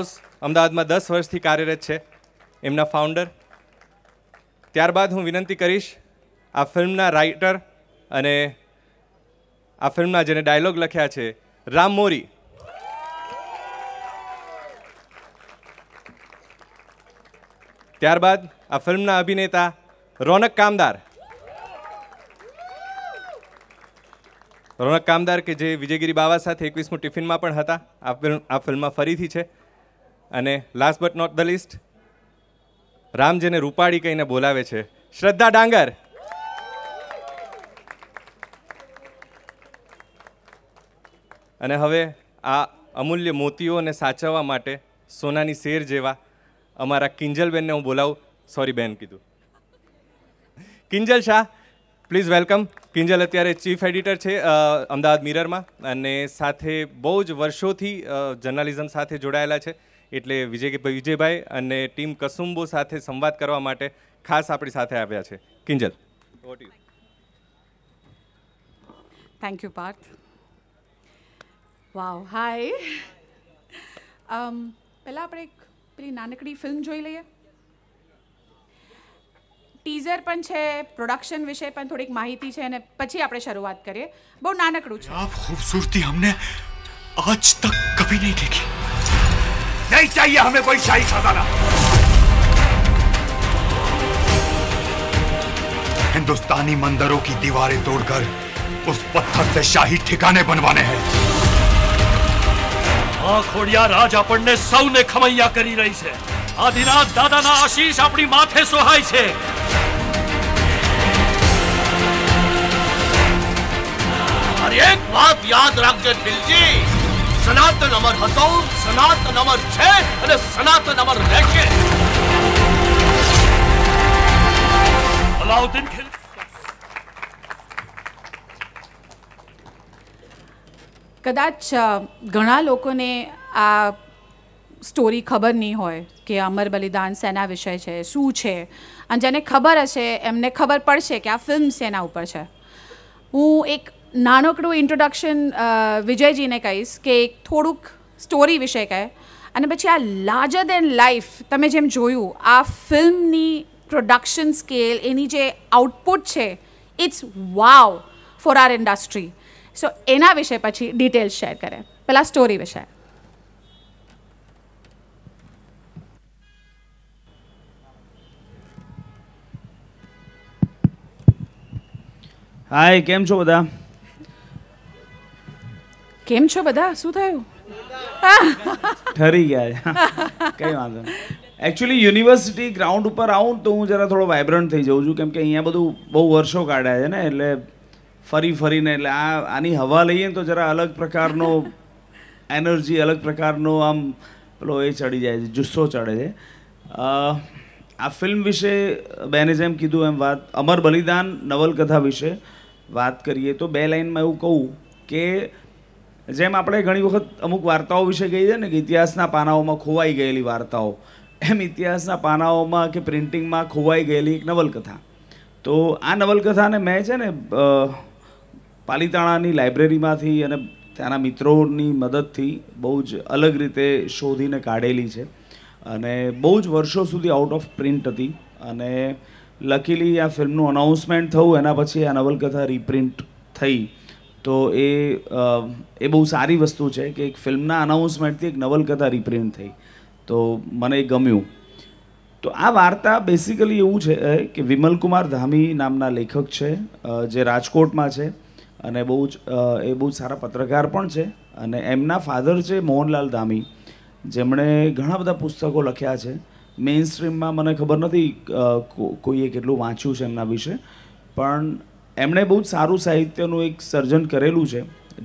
અમદાવાદમાં દસ વર્ષથી કાર્યરત છે એમના ફાઉન્ડર ત્યારબાદ હું વિનંતી કરીશ આ ફિલ્મના રાઇટર અને આ ફિલ્મના જેને ડાયલોગ લખ્યા છે રામ મોરી ત્યારબાદ આ ફિલ્મના અભિનેતા રોનક કામદાર રોનક કામદાર કે જે વિજયગીરી બાવા સાથે એકવીસમું ટિફિનમાં પણ હતા આ ફિલ્મ આ ફિલ્મમાં ફરીથી છે અને last but not the least Ram જેને રૂપાળી કહીને બોલાવે છે શ્રદ્ધા ડાંગર અને હવે આ અમૂલ્ય મોતીઓને સાચવવા માટે સોનાની શેર જેવા અમારા કિંજલબેનને હું બોલાવું સોરી બેન કીધું કિંજલ શાહ પ્લીઝ વેલકમ કિંજલ અત્યારે ચીફ એડિટર છે અમદાવાદ મિરરમાં અને સાથે બહુ જ વર્ષોથી જર્નલિઝમ સાથે જોડાયેલા છે એટલે વિજયભાઈ વિજયભાઈ અને ટીમ કસુંબો સાથે સંવાદ કરવા માટે ખાસ આપણી સાથે આવ્યા છે Kinjal you thank you Parth wow hi પહેલાં આપણે એક પેલી નાનકડી ફિલ્મ જોઈ લઈએ ટીઝર પણ છે પ્રોડક્શન વિશે પણ થોડીક માહિતી છે અને પછી આપણે શરૂઆત કરીએ બહુ નાનકડું છે આ ખૂબસૂરતી હમને આજ તક કભી નહીં દેખી नहीं चाहिए हमें कोई शाही खजाना हिंदुस्तानी मंदिरों की दीवारें तोड़कर उस पत्थर से शाही ठिकाने बनवाने हैं खोड़िया राजा पढ़ने सौ ने खमैया करी रही है आधी दादा ना आशीष अपनी माथे सोहाई से एक बात याद रख दिलजी સનાતન અમર હતો સનાતન અમર છે અને સનાતન અમર રહેશે અલાઉદ્દીન કદાચ ઘણા લોકોને આ સ્ટોરી ખબર નહીં હોય કે અમર બલિદાન સેના વિષય છે શું છે અને જેને ખબર હશે એમને ખબર પડશે કે આ ફિલ્મ સેના ઉપર છે હું એક નાનકડું ઇન્ટ્રોડક્શન વિજયજીને કહીશ કે એક થોડુંક સ્ટોરી વિશે કહે અને પછી આ લાર્જર દેન લાઈફ તમે જેમ જોયું આ ફિલ્મની પ્રોડક્શન સ્કેલ એની જે આઉટપુટ છે it's wow for our industry so એના વિશે પછી ડિટેલ્સ શેર કરે પહેલાં સ્ટોરી વિશે હાય કેમ છો બધા કેમ છો બધા શું થયું ઠરી ગયા કઈ વાંધો એકચ્યુઅલી યુનિવર્સિટી ગ્રાઉન્ડ ઉપર આવું તો હું જરા થોડો વાઇબ્રન્ટ થઈ જાઉં છું કેમ કે અહીંયા બધું બહુ વર્ષો કાઢ્યા છે ને એટલે ફરી ફરીને એટલે આ આની હવા લઈએ તો જરા અલગ પ્રકારનો એનર્જી અલગ પ્રકારનો આમ પેલો એ ચડી જાય છે જુસ્સો ચડે છે આ ફિલ્મ વિશે બેને જેમ કીધું એમ વાત અમર બલિદાન નવલકથા વિશે વાત કરીએ તો બે લાઇનમાં એવું કહું કે જેમ આપણે ઘણી વખત અમુક વાર્તાઓ વિશે કહીએ છીએ ને કે ઇતિહાસના પાનાઓમાં ખોવાઈ ગયેલી વાર્તાઓ એમ ઇતિહાસના પાનાઓમાં કે પ્રિન્ટિંગમાં ખોવાઈ ગયેલી એક નવલકથા તો આ નવલકથાને મેં છે ને પાલિતાણાની લાઇબ્રેરીમાંથી અને ત્યાંના મિત્રોની મદદથી બહુ જ અલગ રીતે શોધીને કાઢેલી છે અને બહુ જ વર્ષો સુધી આઉટ ઓફ પ્રિન્ટ હતી અને લકીલી આ ફિલ્મનું અનાઉન્સમેન્ટ થયું એના પછી આ નવલકથા રિપ્રિન્ટ થઈ તો એ એ બહુ સારી વસ્તુ છે કે એક ફિલ્મના અનાઉન્સમેન્ટથી એક નવલકથા રિપ્રિન્ટ થઈ તો મને એ ગમ્યું તો આ વાર્તા બેસિકલી એવું છે કે વિમલકુમાર ધામી નામના લેખક છે જે રાજકોટમાં છે અને બહુ જ એ બહુ સારા પત્રકાર પણ છે અને એમના ફાધર છે મોહનલાલ ધામી જેમણે ઘણા બધા પુસ્તકો લખ્યા છે મેઇન સ્ટ્રીમમાં મને ખબર નથી કોઈએ કેટલું વાંચ્યું છે એમના વિશે પણ એમણે બહુ જ સારું સાહિત્યનું એક સર્જન કરેલું છે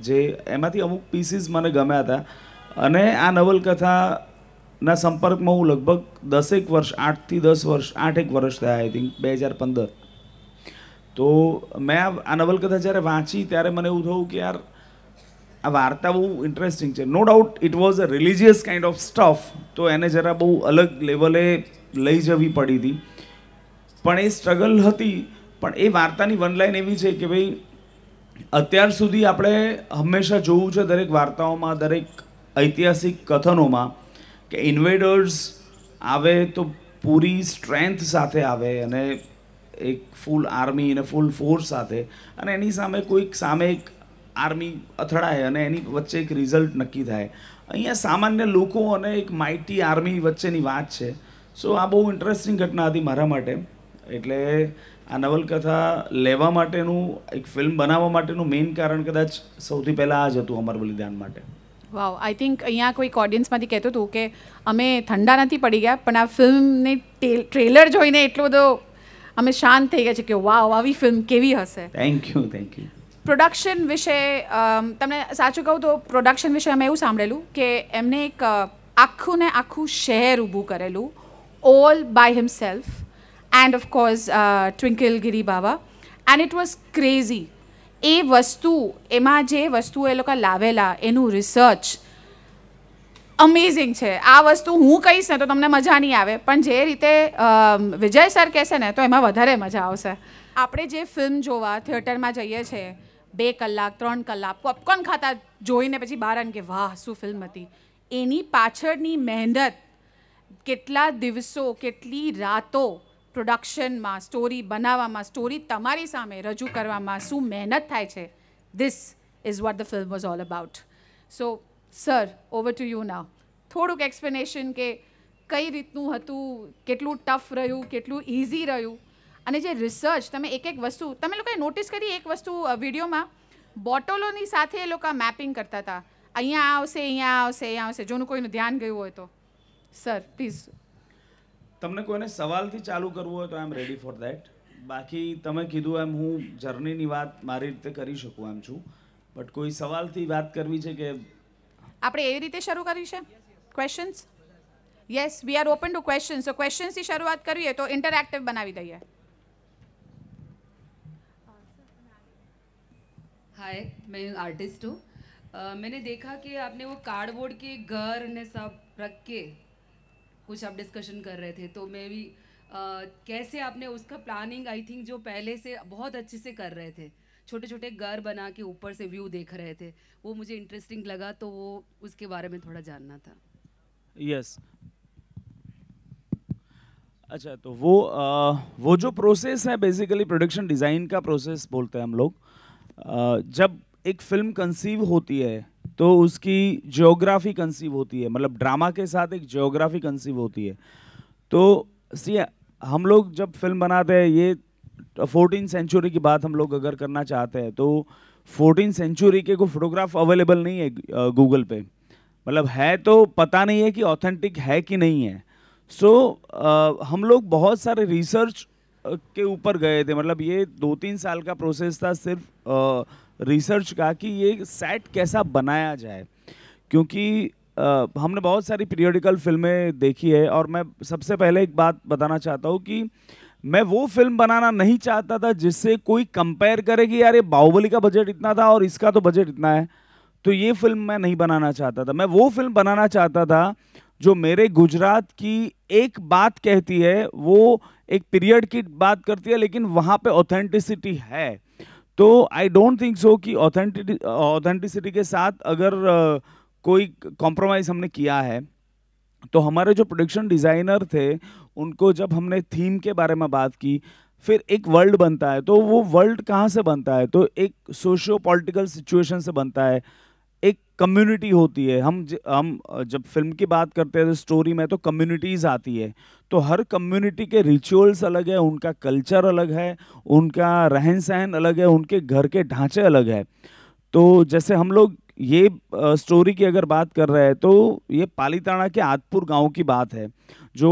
જે એમાંથી અમુક પીસીસ મને ગમ્યા હતા અને આ નવલકથાના સંપર્કમાં હું લગભગ દસેક વર્ષ આઠથી દસ વર્ષ આઠેક વર્ષ થયા આઈ થિંક બે હજાર પંદર તો મેં આ નવલકથા જ્યારે વાંચી ત્યારે મને એવું થયું કે યાર આ વાર્તા બહુ ઇન્ટરેસ્ટિંગ છે no doubt it was a religious kind of stuff તો એને જરા બહુ અલગ લેવલે લઈ જવી પડી હતી પણ એ સ્ટ્રગલ હતી પણ એ વાર્તાની વનલાઈન એવી છે કે ભાઈ અત્યાર સુધી આપણે હંમેશા જોવું છે દરેક વાર્તાઓમાં દરેક ઐતિહાસિક કથનોમાં કે ઇન્વેડર્સ આવે તો પૂરી સ્ટ્રેન્થ સાથે આવે અને એક ફૂલ આર્મી અને ફૂલ ફોર્સ સાથે અને એની સામે કોઈક સામે એક આર્મી અથડાય અને એની વચ્ચે એક રિઝલ્ટ નક્કી થાય અહીંયા સામાન્ય લોકો અને એક માઇટી આર્મી વચ્ચેની વાત છે સો આ બહુ ઇન્ટરેસ્ટિંગ ઘટના હતી મારા માટે એટલે આ નવલકથા લેવા માટેનું એક ફિલ્મ બનાવવા માટેનું મેઇન કારણ કદાચ સૌથી પહેલાં આ જ હતું અમર બલિદાન માટે વાવ આઈ થિંક અહીંયા કોઈક ઓડિયન્સમાંથી કહેતું હતું કે અમે ઠંડા નથી પડી ગયા પણ આ ફિલ્મને ટ્રેલર જોઈને એટલો બધો અમે શાંત થઈ ગયા છે કે વાવ આવી ફિલ્મ કેવી હશે thank you thank you production વિશે તમને સાચું કહું તો પ્રોડક્શન વિશે અમે એવું સાંભળેલું કે એમને એક આખું ને આખું શહેર ઊભું કરેલું all by himself and of course uh, Twinkle Giri Baba and it was એ વસ્તુ એમાં જે વસ્તુ એ લોકો લાવેલા એનું રિસર્ચ અમેઝિંગ છે આ વસ્તુ હું કહીશ ને તો તમને મજા નહીં આવે પણ જે રીતે વિજય સર કહેશે ને તો એમાં વધારે મજા આવશે આપણે જે ફિલ્મ જોવા થિયેટરમાં જઈએ છીએ બે કલાક ત્રણ કલાક પોપકોર્ન ખાતા જોઈને પછી બહાર આવીને કે વાહ શું ફિલ્મ હતી એની પાછળની મહેનત કેટલા દિવસો કેટલી રાતો પ્રોડક્શનમાં સ્ટોરી બનાવવામાં સ્ટોરી તમારી સામે રજૂ કરવામાં શું મહેનત થાય છે this is what the film was all about so sir over to you now થોડુંક એક્સપ્લેનેશન કે કઈ રીતનું હતું કેટલું ટફ રહ્યું કેટલું ઇઝી રહ્યું અને જે રિસર્ચ તમે એક એક વસ્તુ તમે લોકોએ નોટિસ કરી એક વસ્તુ વિડીયોમાં બોટલોની સાથે એ લોકો મેપિંગ કરતા હતા અહીંયા આવશે અહીંયા આવશે અહીંયા આવશે જોનું કોઈનું ધ્યાન ગયું હોય તો સર પ્લીઝ તમને કોઈને સવાલથી ચાલુ કરવું હોય તો I am ready for that બાકી તમે કીધું એમ હું જર્નીની વાત મારી રીતે કરી શકું એમ છું બટ કોઈ સવાલથી વાત કરવી છે કે આપણે એવી રીતે શરૂ કરી છે questions yes we are open to questions so ક્વેશ્ચન્સથી શરૂઆત કરીએ તો ઇન્ટરેક્ટિવ બનાવી દઈએ हाय मैं आर्टिस्ट हूँ मैंने देखा कि आपने वो कार्डबोर्ड के घर ने सब रख के कुछ आप डिस्कशन कर रहे थे तो मे भी कैसे आपने उसका प्लानिंग आई थिंक जो पहले से बहुत अच्छे से कर रहे थे छोटे छोटे घर बना के ऊपर से व्यू देख रहे थे वो मुझे इंटरेस्टिंग लगा तो वो उसके बारे में थोड़ा जानना था यस yes. अच्छा तो वो आ, वो जो प्रोसेस है बेसिकली प्रोडक्शन डिज़ाइन का प्रोसेस बोलते हैं हम लोग आ, जब एक फिल्म कंसीव होती है तो उसकी जियोग्राफी कंसीव होती है मतलब ड्रामा के साथ एक जियोग्राफी कंसीव होती है तो सी हम लोग जब फिल्म बनाते हैं ये फोर्टीन सेंचुरी की बात हम लोग अगर करना चाहते हैं तो फोर्टीन सेंचुरी के को फोटोग्राफ अवेलेबल नहीं है गूगल पे मतलब है तो पता नहीं है कि ऑथेंटिक है कि नहीं है सो so, हम लोग बहुत सारे रिसर्च के ऊपर गए थे मतलब ये दो तीन साल का प्रोसेस था सिर्फ रिसर्च का कि ये सेट कैसा बनाया जाए क्योंकि आ, हमने बहुत सारी पीरियडिकल फिल्में देखी है और मैं सबसे पहले एक बात बताना चाहता हूँ कि मैं वो फिल्म बनाना नहीं चाहता था जिससे कोई कंपेयर करे कि यार ये बाहुबली का बजट इतना था और इसका तो बजट इतना है तो ये फिल्म मैं नहीं बनाना चाहता था मैं वो फिल्म बनाना चाहता था जो मेरे गुजरात की एक बात कहती है वो एक पीरियड की बात करती है लेकिन वहाँ पे ऑथेंटिसिटी है तो आई डोंट थिंक सो कि ऑथेंटिटी ऑथेंटिसिटी के साथ अगर uh, कोई कॉम्प्रोमाइज़ हमने किया है तो हमारे जो प्रोडक्शन डिज़ाइनर थे उनको जब हमने थीम के बारे में बात की फिर एक वर्ल्ड बनता है तो वो वर्ल्ड कहाँ से बनता है तो एक सोशियो पॉलिटिकल सिचुएशन से बनता है एक कम्युनिटी होती है हम ज, हम जब फिल्म की बात करते हैं स्टोरी तो में तो कम्युनिटीज़ आती है तो हर कम्युनिटी के रिचुअल्स अलग है उनका कल्चर अलग है उनका रहन सहन अलग है उनके घर के ढांचे अलग है तो जैसे हम लोग ये स्टोरी की अगर बात कर रहे हैं तो ये पालीताना के आदपुर गांव की बात है जो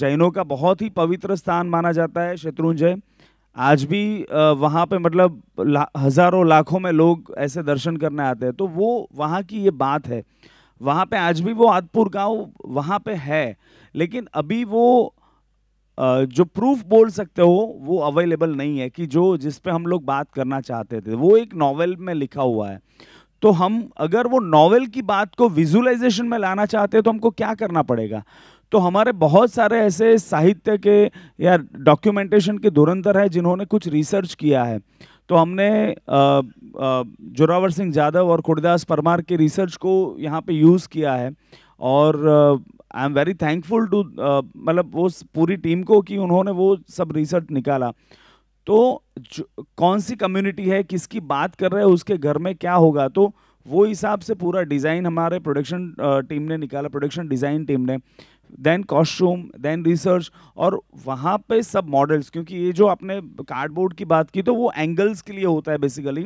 जैनों का बहुत ही पवित्र स्थान माना जाता है शत्रुंजय आज भी वहाँ पे मतलब हज़ारों लाखों में लोग ऐसे दर्शन करने आते हैं तो वो वहाँ की ये बात है वहाँ पे आज भी वो आदपुर गांव वहाँ पे है लेकिन अभी वो जो प्रूफ बोल सकते हो वो अवेलेबल नहीं है कि जो जिस पे हम लोग बात करना चाहते थे वो एक नॉवेल में लिखा हुआ है तो हम अगर वो नॉवेल की बात को विजुअलाइजेशन में लाना चाहते हैं तो हमको क्या करना पड़ेगा तो हमारे बहुत सारे ऐसे साहित्य के या डॉक्यूमेंटेशन के धुरंधर हैं जिन्होंने कुछ रिसर्च किया है तो हमने जोरावर सिंह यादव और कुड़दास परमार के रिसर्च को यहाँ पे यूज़ किया है और I am very thankful to मतलब वो पूरी टीम को कि उन्होंने वो सब रिसर्च निकाला तो कौन सी कम्युनिटी है किसकी बात कर रहे हैं उसके घर में क्या होगा तो वो हिसाब से पूरा डिज़ाइन हमारे प्रोडक्शन टीम ने निकाला प्रोडक्शन डिज़ाइन टीम ने देन कॉस्ट्यूम देन रिसर्च और वहाँ पे सब मॉडल्स क्योंकि ये जो आपने कार्डबोर्ड की बात की तो वो एंगल्स के लिए होता है बेसिकली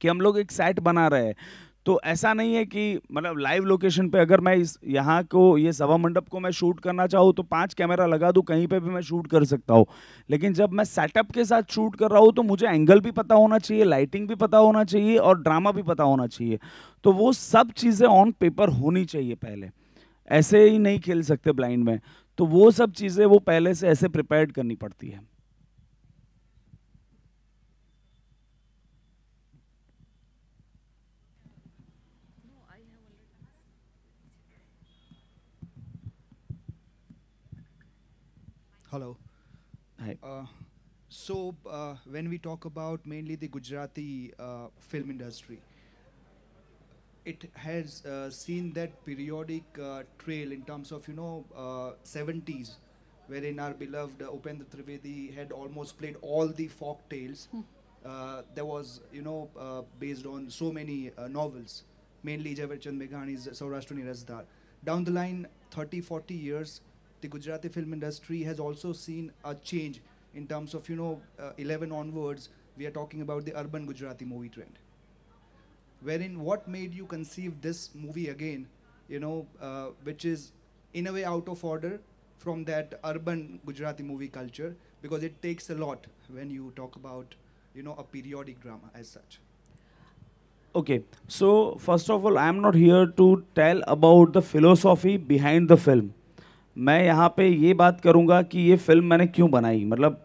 कि हम लोग एक सेट बना रहे हैं तो ऐसा नहीं है कि मतलब लाइव लोकेशन पे अगर मैं इस यहाँ को ये सभा मंडप को मैं शूट करना चाहूँ तो पांच कैमरा लगा दूँ कहीं पे भी मैं शूट कर सकता हूँ लेकिन जब मैं सेटअप के साथ शूट कर रहा हूँ तो मुझे एंगल भी पता होना चाहिए लाइटिंग भी पता होना चाहिए और ड्रामा भी पता होना चाहिए तो वो सब चीज़ें ऑन पेपर होनी चाहिए पहले ऐसे ही नहीं खेल सकते ब्लाइंड में तो वो सब चीज़ें वो पहले से ऐसे प्रिपेयर करनी पड़ती है Hello. Hi. Uh, so uh, when we talk about mainly the Gujarati uh, film industry, it has uh, seen that periodic uh, trail in terms of you know 70s, uh, wherein our beloved Upendra Trivedi had almost played all the folk tales. Hmm. there was you know based on so many novels, mainly Javarchand Meghani's Saurashtrani Razdar. Down the line, 30, 40 years, the Gujarati film industry has also seen a change in terms of, you know, uh, 11 onwards, we are talking about the urban Gujarati movie trend. Wherein what made you conceive this movie again, you know, uh, which is in a way out of order from that urban Gujarati movie culture because it takes a lot when you talk about, you know, a periodic drama as such. Okay, so first of all, I am not here to tell about the philosophy behind the film. मैं यहाँ पे ये बात करूँगा कि ये film मैंने क्यों बनाई मतलब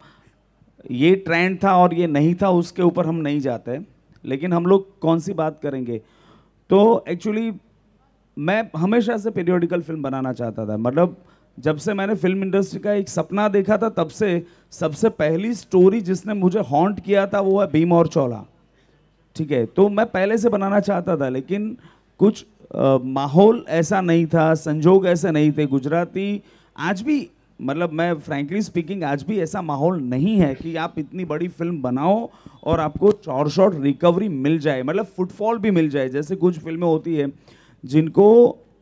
ये ट्रेंड था और ये नहीं था उसके ऊपर हम नहीं जाते लेकिन हम लोग कौन सी बात करेंगे तो एक्चुअली मैं हमेशा से पीरियोडिकल फिल्म बनाना चाहता था मतलब जब से मैंने फिल्म इंडस्ट्री का एक सपना देखा था तब से सबसे पहली स्टोरी जिसने मुझे हॉन्ट किया था वो है भीम और चौला ठीक है तो मैं पहले से बनाना चाहता था लेकिन कुछ माहौल ऐसा नहीं था संजोग ऐसे नहीं थे गुजराती आज भी मतलब मैं फ्रैंकली स्पीकिंग आज भी ऐसा माहौल नहीं है कि आप इतनी बड़ी फिल्म बनाओ और आपको शॉर्ट शॉर्ट रिकवरी मिल जाए मतलब फुटफॉल भी मिल जाए जैसे कुछ फिल्में होती है जिनको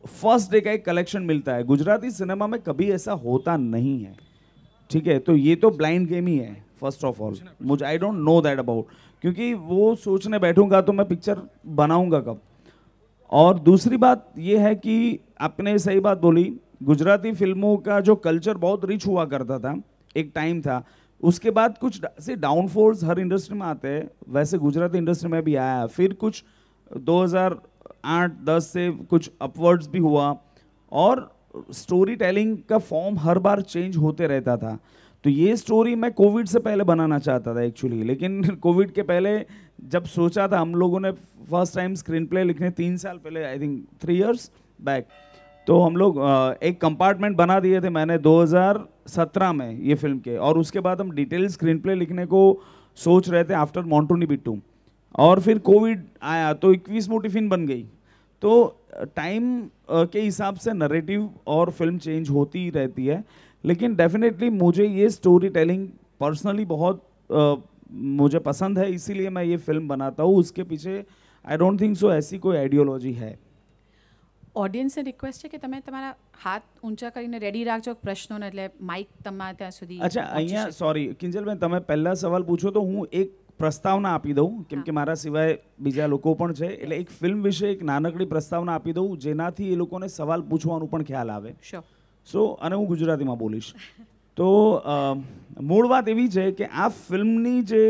फर्स्ट डे का एक कलेक्शन मिलता है गुजराती सिनेमा में कभी ऐसा होता नहीं है ठीक है तो ये तो ब्लाइंड गेम ही है फर्स्ट ऑफ ऑल मुझे I don't know that about क्योंकि वो सोचने बैठूंगा तो मैं पिक्चर बनाऊंगा कब और दूसरी बात ये है कि आपने सही बात बोली गुजराती फिल्मों का जो कल्चर बहुत रिच हुआ करता था एक टाइम था उसके बाद कुछ से डाउनफॉल्स हर इंडस्ट्री में आते हैं वैसे गुजराती इंडस्ट्री में भी आया फिर कुछ 2008-10 से कुछ अपवर्ड्स भी हुआ और स्टोरी टेलिंग का फॉर्म हर बार चेंज होते रहता था तो ये स्टोरी मैं कोविड से पहले बनाना चाहता था एक्चुअली लेकिन कोविड के पहले जब सोचा था हम लोगों ने फर्स्ट टाइम स्क्रीन प्ले लिखने तीन साल पहले I think three years back तो हम लोग एक कंपार्टमेंट बना दिए थे मैंने 2017 में ये फिल्म के और उसके बाद हम डिटेल स्क्रीन प्ले लिखने को सोच रहे थे आफ्टर मॉन्टोनी बिट्टू और फिर कोविड आया तो इक्कीस मोटिफिन बन गई तो टाइम के हिसाब से नरेटिव और फिल्म चेंज होती रहती है लेकिन डेफिनेटली मुझे ये स्टोरी टेलिंग पर्सनली बहुत मुझे पसंद है इसीलिए मैं ये फिल्म बनाता हूं उसके पीछे आई डोंट थिंक सो ऐसी कोई आइडियोलॉजी है ऑडियंस ने रिक्वेस्ट है कि तुम्हें तुम्हारा हाथ ऊंचा કરીને રેડી રાખજો પ્રશ્નોને એટલે માઈક તમા ત્યાં સુધી اچھا અહિયાં સોરી કિંજલબેન તમે پہلا સવાલ પૂછો તો હું એક પ્રસ્તાવના આપી દઉં કેમ કે મારા સિવાય બીજા લોકો પણ છે એટલે એક ફિલ્મ વિશે એક નાનકડી પ્રસ્તાવના આપી દઉં જેનાથી એ લોકોને સવાલ પૂછવાનું પણ ખ્યાલ આવે શ્યોર સો અને હું ગુજરાતીમાં બોલીશ તો મૂળ વાત એવી છે કે આ ફિલ્મની જે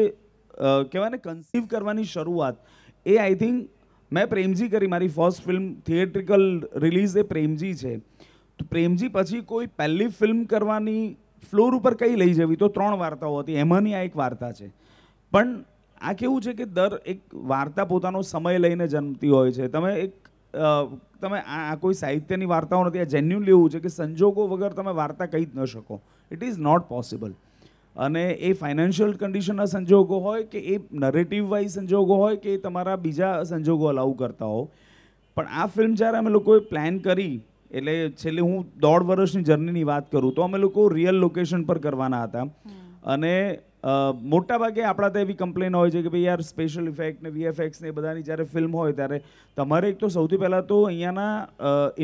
કહેવાય કન્સીવ કરવાની શરૂઆત એ આઈ થિંક મેં પ્રેમજી કરી મારી ફર્સ્ટ ફિલ્મ થિયેટ્રિકલ રિલીઝ એ પ્રેમજી છે તો પ્રેમજી પછી કોઈ પહેલી ફિલ્મ કરવાની ફ્લોર ઉપર કઈ લઈ જવી તો ત્રણ વાર્તાઓ હતી એમાંની આ એક વાર્તા છે પણ આ કેવું છે કે દર એક વાર્તા પોતાનો સમય લઈને જન્મતી હોય છે તમે એક તમે આ કોઈ સાહિત્યની વાર્તાઓ નથી આ જેન્યુનલી એવું છે કે સંજોગો વગર તમે વાર્તા કહી જ ન શકો ઇટ ઇઝ નોટ પોસિબલ અને એ ફાઇનાન્શિયલ કન્ડિશનના સંજોગો હોય કે એ નરેટિવ વાઇઝ સંજોગો હોય કે તમારા બીજા સંજોગો અલાઉ કરતા હો પણ આ ફિલ્મ જ્યારે અમે લોકોએ પ્લાન કરી એટલે છેલ્લે હું દોઢ વર્ષની જર્નીની વાત કરું તો અમે લોકો રિયલ લોકેશન પર કરવાના હતા અને મોટાભાગે આપણા તો એવી કમ્પ્લેન હોય છે કે ભાઈ યાર સ્પેશિયલ ઇફેક્ટ ને વીએફએક્સ ને બધાની જ્યારે ફિલ્મ હોય ત્યારે તમારે એક તો સૌથી પહેલાં તો અહીંયાના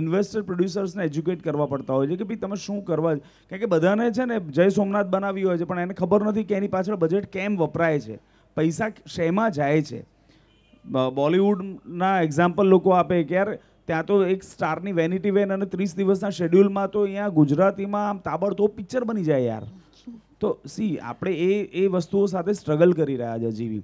ઇન્વેસ્ટર પ્રોડ્યુસર્સને એજ્યુકેટ કરવા પડતા હોય છે કે ભાઈ તમે શું કરવા કારણ કે બધાને છે ને જય સોમનાથ બનાવી હોય છે પણ એને ખબર નથી કે એની પાછળ બજેટ કેમ વપરાય છે પૈસા શેમાં જાય છે બોલિવૂડના એક્ઝામ્પલ લોકો આપે કે યાર ત્યાં તો એક સ્ટારની વેનિટી વેન અને ત્રીસ દિવસના શેડ્યુલમાં તો અહીંયા ગુજરાતીમાં આમ તાબડતોબ પિક્ચર બની જાય યાર તો સી આપણે એ એ વસ્તુઓ સાથે સ્ટ્રગલ કરી રહ્યા છે જીવી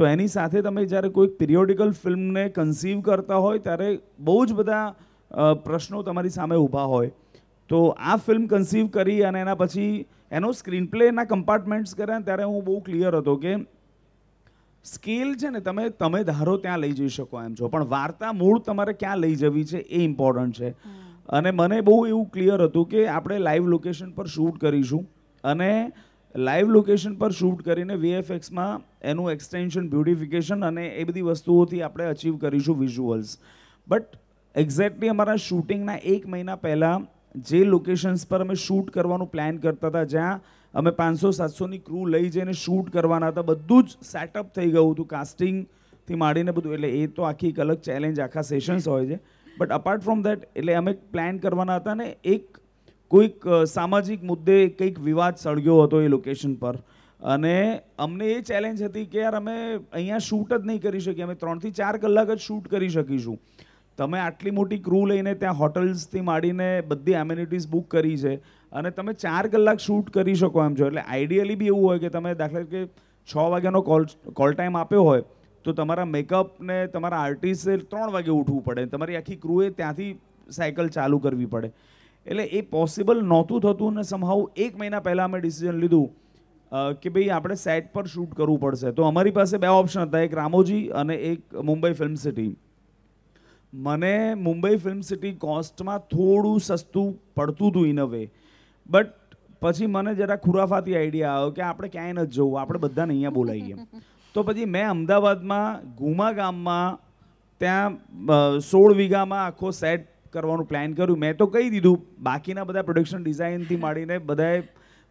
તો એની સાથે તમે જ્યારે કોઈક પિરિયોડિકલ ફિલ્મને કન્સીવ કરતા હોય ત્યારે બહુ જ બધા પ્રશ્નો તમારી સામે ઊભા હોય તો આ ફિલ્મ કન્સીવ કરી અને એના પછી એનો સ્ક્રીન પ્લેના કમ્પાર્ટમેન્ટ્સ કર્યા ત્યારે હું બહુ ક્લિયર હતો કે સ્કેલ છે ને તમે તમે ધારો ત્યાં લઈ જઈ શકો એમ છો પણ વાર્તા મૂળ તમારે ક્યાં લઈ જવી છે એ ઇમ્પોર્ટન્ટ છે અને મને બહુ એવું ક્લિયર હતું કે આપણે લાઈવ લોકેશન પર શૂટ કરીશું અને લાઈવ લોકેશન પર શૂટ કરીને વીએફએક્સમાં એનું એક્સટેન્શન બ્યુટિફિકેશન અને એ બધી વસ્તુઓથી આપણે અચીવ કરીશું વિઝ્યુઅલ્સ બટ એક્ઝેક્ટલી અમારા શૂટિંગના એક મહિના પહેલાં જે લોકેશન્સ પર અમે શૂટ કરવાનું પ્લાન કરતા હતા જ્યાં અમે પાંચસો સાતસોની ક્રૂ લઈ જઈને શૂટ કરવાના હતા બધું જ સેટઅપ થઈ ગયું હતું કાસ્ટિંગથી માંડીને બધું એટલે એ તો આખી એક અલગ ચેલેન્જ આખા સેશન્સ હોય છે બટ અપાર્ટ ફ્રોમ દેટ એટલે અમે પ્લાન કરવાના હતા ને એક કોઈક સામાજિક મુદ્દે કંઈક વિવાદ સળગ્યો હતો એ લોકેશન પર અને અમને એ ચેલેન્જ હતી કે યાર અમે અહીંયા શૂટ જ નહીં કરી શકીએ અમે ત્રણથી ચાર કલાક જ શૂટ કરી શકીશું તમે આટલી મોટી ક્રૂ લઈને ત્યાં હોટલ્સથી માંડીને બધી એમ્યુનિટીઝ બુક કરી છે અને તમે ચાર કલાક શૂટ કરી શકો એમ છો એટલે આઈડિયલી બી એવું હોય કે તમે દાખલા તરીકે છ વાગ્યાનો કોલ કોલ ટાઈમ આપ્યો હોય તો તમારા મેકઅપને તમારા આર્ટિસ્ટે ત્રણ વાગે ઉઠવું પડે તમારી આખી ક્રૂએ ત્યાંથી સાયકલ ચાલુ કરવી પડે એટલે એ પોસિબલ નહોતું થતું ને સમહાઉ એક મહિના પહેલાં અમે ડિસિઝન લીધું કે ભાઈ આપણે સેટ પર શૂટ કરવું પડશે તો અમારી પાસે બે ઓપ્શન હતા એક રામોજી અને એક મુંબઈ ફિલ્મ સિટી મને મુંબઈ ફિલ્મ સિટી કોસ્ટમાં થોડું સસ્તું પડતું હતું ઇન અ વે બટ પછી મને જરા ખુરાફાતી આઈડિયા આવ્યો કે આપણે ક્યાંય નથી જવું આપણે બધાને અહીંયા બોલાવીએ તો પછી મેં અમદાવાદમાં ગુમા ગામમાં ત્યાં સોળ વીઘામાં આખો સેટ કરવાનું પ્લાન કર્યું મેં તો કહી દીધું બાકીના બધા પ્રોડક્શન ડિઝાઇનથી માંડીને બધાએ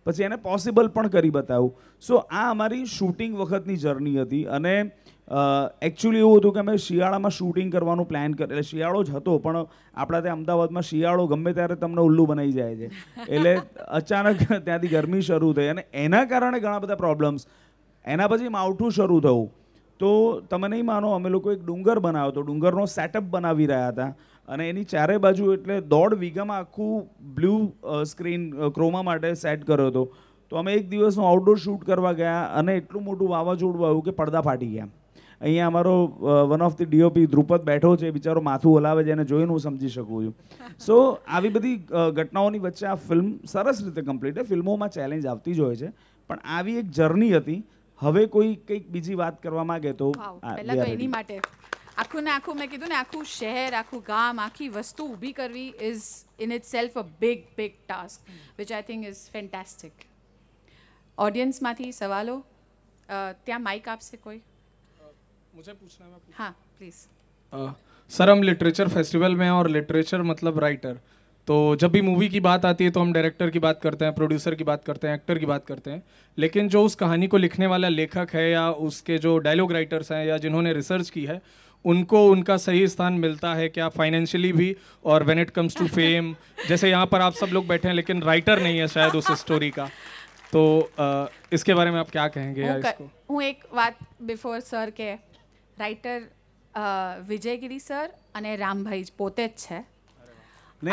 પછી એને પોસિબલ પણ કરી બતાવ્યું સો આ અમારી શૂટિંગ વખતની જર્ની હતી અને એકચ્યુઅલી એવું હતું કે અમે શિયાળામાં શૂટિંગ કરવાનું પ્લાન કરે એટલે શિયાળો જ હતો પણ આપણા ત્યાં અમદાવાદમાં શિયાળો ગમે ત્યારે તમને ઉલ્લુ બનાવી જાય છે એટલે અચાનક ત્યાંથી ગરમી શરૂ થઈ અને એના કારણે ઘણા બધા પ્રોબ્લેમ્સ એના પછી માવઠું શરૂ થયું તો તમે નહીં માનો અમે લોકો એક ડુંગર બનાવ્યો હતો ડુંગરનો સેટઅપ બનાવી રહ્યા હતા અને એની ચારે બાજુ એટલે દોઢ વીઘામાં આખું બ્લુ સ્ક્રીન ક્રોમા માટે સેટ કર્યો હતો તો અમે એક દિવસનું આઉટડોર શૂટ કરવા ગયા અને એટલું મોટું વાવાઝોડું આવ્યું કે પડદા ફાટી ગયા અહીંયા અમારો one of the DOP Dhrupad બેઠો છે બિચારો માથું હલાવે છે એને જોઈને હું સમજી શકું છું સો આવી બધી ઘટનાઓની વચ્ચે આ ફિલ્મ સરસ રીતે કમ્પ્લીટ છે ફિલ્મોમાં ચેલેન્જ આવતી જ હોય છે પણ આવી એક જર્ની હતી હવે કોઈ કંઈક બીજી વાત કરવા માંગે તો એની માટે આખું ને આખું મેં કીધું ને આખું શહેર આખું ગામ આખી વસ્તુ ઊભી કરવી is in itself a big big task which I think is fantastic ઓડિયન્સમાંથી સવાલો ત્યાં માઇક આપશે કોઈ मुझे पूछना है हाँ प्लीज़ सर हम लिटरेचर फेस्टिवल में हैं और लिटरेचर मतलब राइटर तो जब भी मूवी की बात आती है तो हम डायरेक्टर की बात करते हैं प्रोड्यूसर की बात करते हैं एक्टर की बात करते हैं लेकिन जो उस कहानी को लिखने वाला लेखक है या उसके जो डायलॉग राइटर्स हैं या जिन्होंने रिसर्च की है उनको उनका सही स्थान मिलता है क्या फाइनेंशियली भी और when it comes to fame जैसे यहाँ पर आप सब लोग बैठे हैं लेकिन राइटर नहीं है शायद उस स्टोरी का तो आ, इसके बारे में आप क्या कहेंगे यार इसको एक बात बिफोर सर के राइटर વિજયગીરી સર અને રામભાઈ પોતે જ છે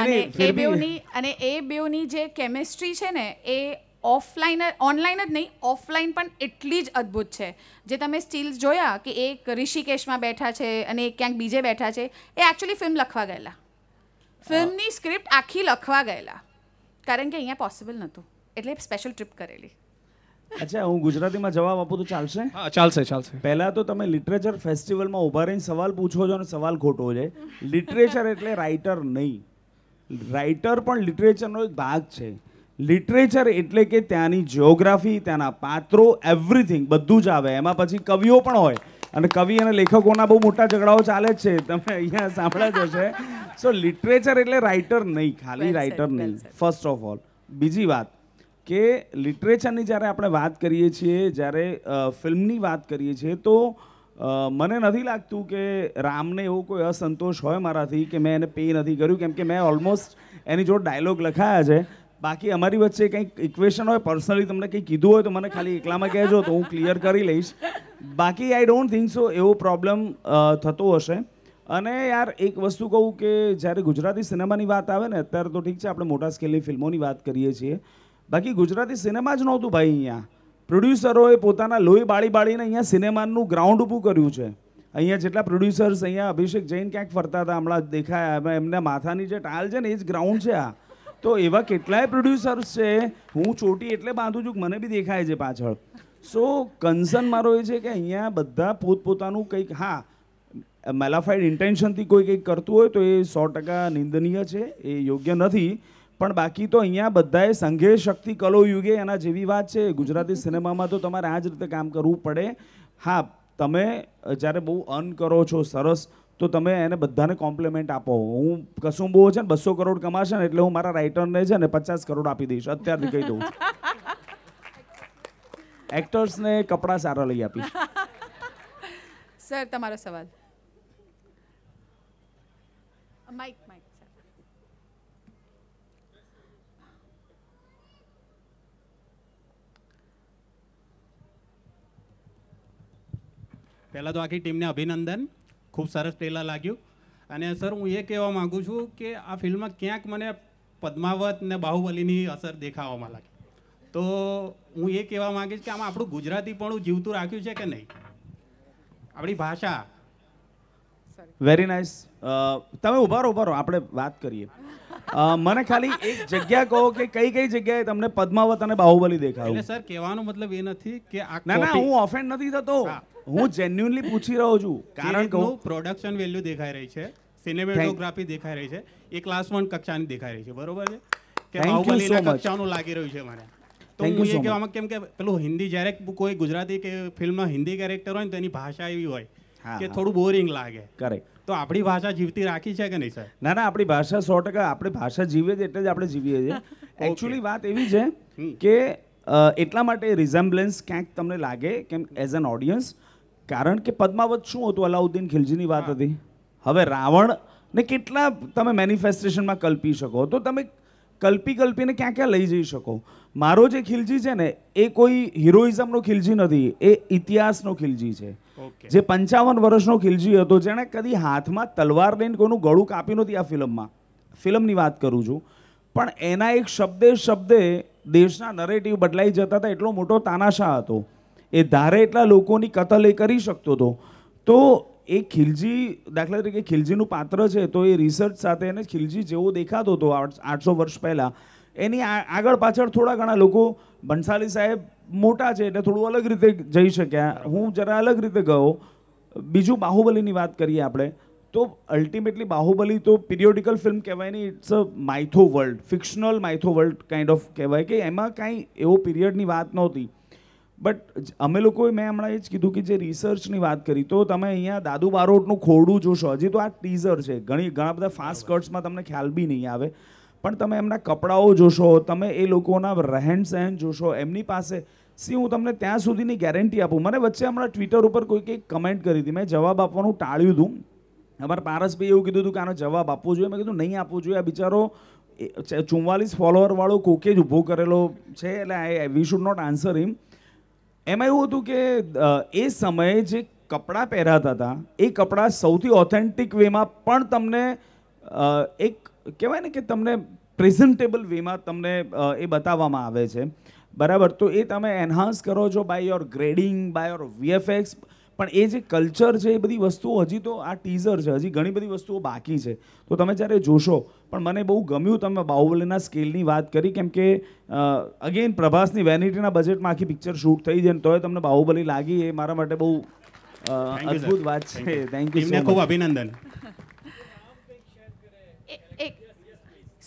અને એ બેઓની અને એ બેઓની જે કેમેસ્ટ્રી છે ને એ ઓફલાઈન ઓનલાઈન જ નહીં ઓફલાઈન પણ એટલી જ અદ્ભુત છે જે તમે સ્ટીલ્સ જોયા કે એક ઋષિકેશમાં બેઠા છે અને એક ક્યાંક બીજે બેઠા છે એ એકચ્યુઅલી ફિલ્મ લખવા ગયેલા ફિલ્મની સ્ક્રિપ્ટ આખી લખવા ગયેલા કારણ કે અહીંયા પોસિબલ નહોતું એટલે સ્પેશિયલ ટ્રીપ કરેલી અચ્છા હું ગુજરાતીમાં જવાબ આપું તો ચાલશે ચાલશે ચાલશે પહેલાં તો તમે લિટરેચર ફેસ્ટિવલમાં ઊભા રહીને સવાલ પૂછો છો અને સવાલ ખોટો છે લિટરેચર એટલે રાઇટર નહીં રાઇટર પણ લિટરેચરનો એક ભાગ છે લિટરેચર એટલે કે ત્યાંની જિયોગ્રાફી ત્યાંના પાત્રો એવરીથિંગ બધું જ આવે એમાં પછી કવિઓ પણ હોય અને કવિ અને લેખકોના બહુ મોટા ઝઘડાઓ ચાલે જ છે તમે અહીંયા સાંભળ્યા જ હશે સો લિટરેચર એટલે રાઇટર નહીં ખાલી રાઇટર નહીં ફર્સ્ટ ઓફ ઓલ બીજી વાત કે લિટરેચરની જ્યારે આપણે વાત કરીએ છીએ જ્યારે ફિલ્મની વાત કરીએ છીએ તો મને નથી લાગતું કે રામને એવો કોઈ અસંતોષ હોય મારાથી કે મેં એને પે નથી કર્યું કેમ કે મેં ઓલમોસ્ટ એની જોડે ડાયલોગ લખાયા છે બાકી અમારી વચ્ચે કંઈક ઇક્વેશન હોય પર્સનલી તમને કંઈ કીધું હોય તો મને ખાલી એકલામાં કહેજો તો હું ક્લિયર કરી લઈશ બાકી આઈ ડોન્ટ થિંક સો એવો પ્રોબ્લેમ થતો હશે અને યાર એક વસ્તુ કહું કે જ્યારે ગુજરાતી સિનેમાની વાત આવે ને અત્યારે તો ઠીક છે આપણે મોટા સ્કેલની ફિલ્મોની વાત કરીએ છીએ બાકી ગુજરાતી સિનેમા જ નહોતું ભાઈ અહીંયા પ્રોડ્યુસરોએ પોતાના લોહી બાળી બાળીને અહીંયા સિનેમાનું ગ્રાઉન્ડ ઊભું કર્યું છે અહીંયા જેટલા પ્રોડ્યુસર્સ અહીંયા અભિષેક જૈન ક્યાંક ફરતા હતા હમણાં દેખાયા એમના માથાની જે ટાલ છે ને એ જ ગ્રાઉન્ડ છે આ તો એવા કેટલાય પ્રોડ્યુસર્સ છે હું ચોટી એટલે બાંધું છું કે મને બી દેખાય છે પાછળ સો કન્સર્ન મારો એ છે કે અહીંયા બધા પોતપોતાનું કંઈક હા મેલાફાઈડ ઇન્ટેન્શનથી કોઈ કંઈક કરતું હોય તો એ સો ટકા નિંદનીય છે એ યોગ્ય નથી પણ બાકી તો અહીંયા બધાએ સંઘે શક્તિ કલો યુગે એના જેવી વાત છે ગુજરાતી સિનેમામાં તો તમારે આ જ રીતે કામ કરવું પડે હા તમે જ્યારે બહુ અર્ન કરો છો સરસ તો તમે એને બધાને કોમ્પ્લિમેન્ટ આપો હું કશું બહુ છે ને બસો કરોડ કમાશે ને એટલે હું મારા રાઇટરને છે ને પચાસ કરોડ આપી દઈશ અત્યારથી કહી દઉં એક્ટર્સને કપડાં સારા લઈ આપીશ સર તમારો સવાલ માઇક પહેલાં તો આખી ટીમને અભિનંદન ખૂબ સરસ પહેલાં લાગ્યું અને સર હું એ કહેવા માગું છું કે આ ફિલ્મ ક્યાંક મને પદ્માવત ને બાહુબલીની અસર દેખાવામાં લાગી તો હું એ કહેવા માગીશ કે આમાં આપણું ગુજરાતીપણું જીવતું રાખ્યું છે કે નહીં આપણી ભાષા વેરી નાઇસ તમે ઉભા રહો ઉભા રહો આપણે વાત કરીએ મને ખાલી એક જગ્યા કહો કે કઈ કઈ જગ્યાએ તમને પદ્માવત અને બાહુબલી દેખાયું સર કહેવાનો મતલબ એ નથી કે ના ના હું ઓફેન્ડ નથી થતો હું જેન્યુનલી પૂછી રહ્યો છું કારણ કે પ્રોડક્શન વેલ્યુ દેખાઈ રહી છે સિનેમેટોગ્રાફી દેખાઈ રહી છે એ ક્લાસ વન કક્ષાની દેખાઈ રહી છે બરોબર છે કે બાહુબલીના કક્ષાનું લાગી રહ્યું છે મને તો હું એ કહેવામાં કેમ કે પેલું હિન્દી જ્યારે કોઈ ગુજરાતી કે ફિલ્મમાં હિન્દી કેરેક્ટર હોય ને તો એની ભાષા એવી હોય કે થોડું બોરિંગ લાગે કરેક્ટ તો આપણી ભાષા જીવતી રાખી છે કે નહીં સર ના ના આપણી ભાષા સો ટકા આપણી ભાષા જીવીએ છીએ એટલે જ આપણે જીવીએ છીએ એકચ્યુઅલી વાત એવી છે કે એટલા માટે રિઝેમ્બલન્સ ક્યાંક તમને લાગે કેમ એઝ એન ઓડિયન્સ કારણ કે પદ્માવત શું હતું અલાઉદ્દીન ખિલજીની વાત હતી હવે રાવણ ને કેટલા તમે મેનિફેસ્ટેશનમાં કલ્પી શકો તો તમે કલ્પી કલ્પીને ક્યાં ક્યાં લઈ જઈ શકો મારો જે ખિલજી છે ને એ કોઈ હિરોઇઝમનો ખિલજી નથી એ ઇતિહાસનો ખિલજી છે જે પંચાવન વર્ષનો ખિલજી હતો જેણે કદી હાથમાં તલવાર લઈને કોઈનું ગળું કાપ્યું નથી આ ફિલ્મમાં ફિલ્મની વાત કરું છું પણ એના એક શબ્દે શબ્દે દેશના નરેટિવ બદલાઈ જતા હતા એટલો મોટો તાનાશાહ હતો એ ધારે એટલા લોકોની કતલ એ કરી શકતો હતો તો એ ખિલજી દાખલા તરીકે ખિલજીનું પાત્ર છે તો એ રિસર્ચ સાથે એને ખિલજી જેવો દેખાતો હતો આઠસો વર્ષ પહેલાં એની આગળ પાછળ થોડા ઘણા લોકો બંસાલી સાહેબ મોટા છે એટલે થોડું અલગ રીતે જઈ શક્યા હું જરા અલગ રીતે ગયો બીજું બાહુબલીની વાત કરીએ આપણે તો અલ્ટિમેટલી બાહુબલી તો પિરિયોડિકલ ફિલ્મ કહેવાય નહીં it's a mytho world fictional mytho world kind of કહેવાય કે એમાં કાંઈ એવો પીરિયડની વાત નહોતી બટ અમે લોકોએ મેં હમણાં એ જ કીધું કે જે રિસર્ચની વાત કરી તો તમે અહીંયા દાદુ બારોટનું ખોરડું જોશો હજી તો આ ટીઝર છે ઘણી ઘણા બધા ફાસ્ટ કટ્સમાં તમને ખ્યાલ બી નહીં આવે પણ તમે એમના કપડાઓ જોશો તમે એ લોકોના રહેણ સહેન જોશો એમની પાસે સી હું તમને ત્યાં સુધીની ગેરંટી આપું મને વચ્ચે હમણાં ટ્વિટર ઉપર કોઈ કંઈક કમેન્ટ કરી હતી મેં જવાબ આપવાનું ટાળ્યું હતું અમારા પારસભાઈ એવું કીધું હતું કે આનો જવાબ આપવો જોઈએ મેં કીધું નહીં આપવો જોઈએ આ બિચારો ચુમ્માલીસ ફોલોઅરવાળો કોકે જ ઊભો કરેલો છે એટલે I we should not answer him એમાં એવું હતું કે એ સમયે જે કપડાં પહેરાતા હતા એ કપડાં સૌથી ઓથેન્ટિક વેમાં પણ તમને એક કહેવાય ને કે તમને પ્રેઝન્ટેબલ વેમાં તમને એ બતાવવામાં આવે છે બરાબર તો એ તમે એન્હાન્સ કરો છો by your grading by your VFX પણ એ જે કલ્ચર છે એ બધી વસ્તુઓ હજી તો આ ટીઝર છે હજી ઘણી બધી વસ્તુઓ બાકી છે તો તમે જ્યારે જોશો પણ મને બહુ ગમ્યું તમે બાહુબલીના સ્કેલની વાત કરી કેમ કે અગેન પ્રભાસની વેનિટીના બજેટમાં આખી પિક્ચર શૂટ થઈ છે તોય તમને બાહુબલી લાગી એ મારા માટે બહુ અદભુત વાત છે થેન્ક યુ ખૂબ અભિનંદન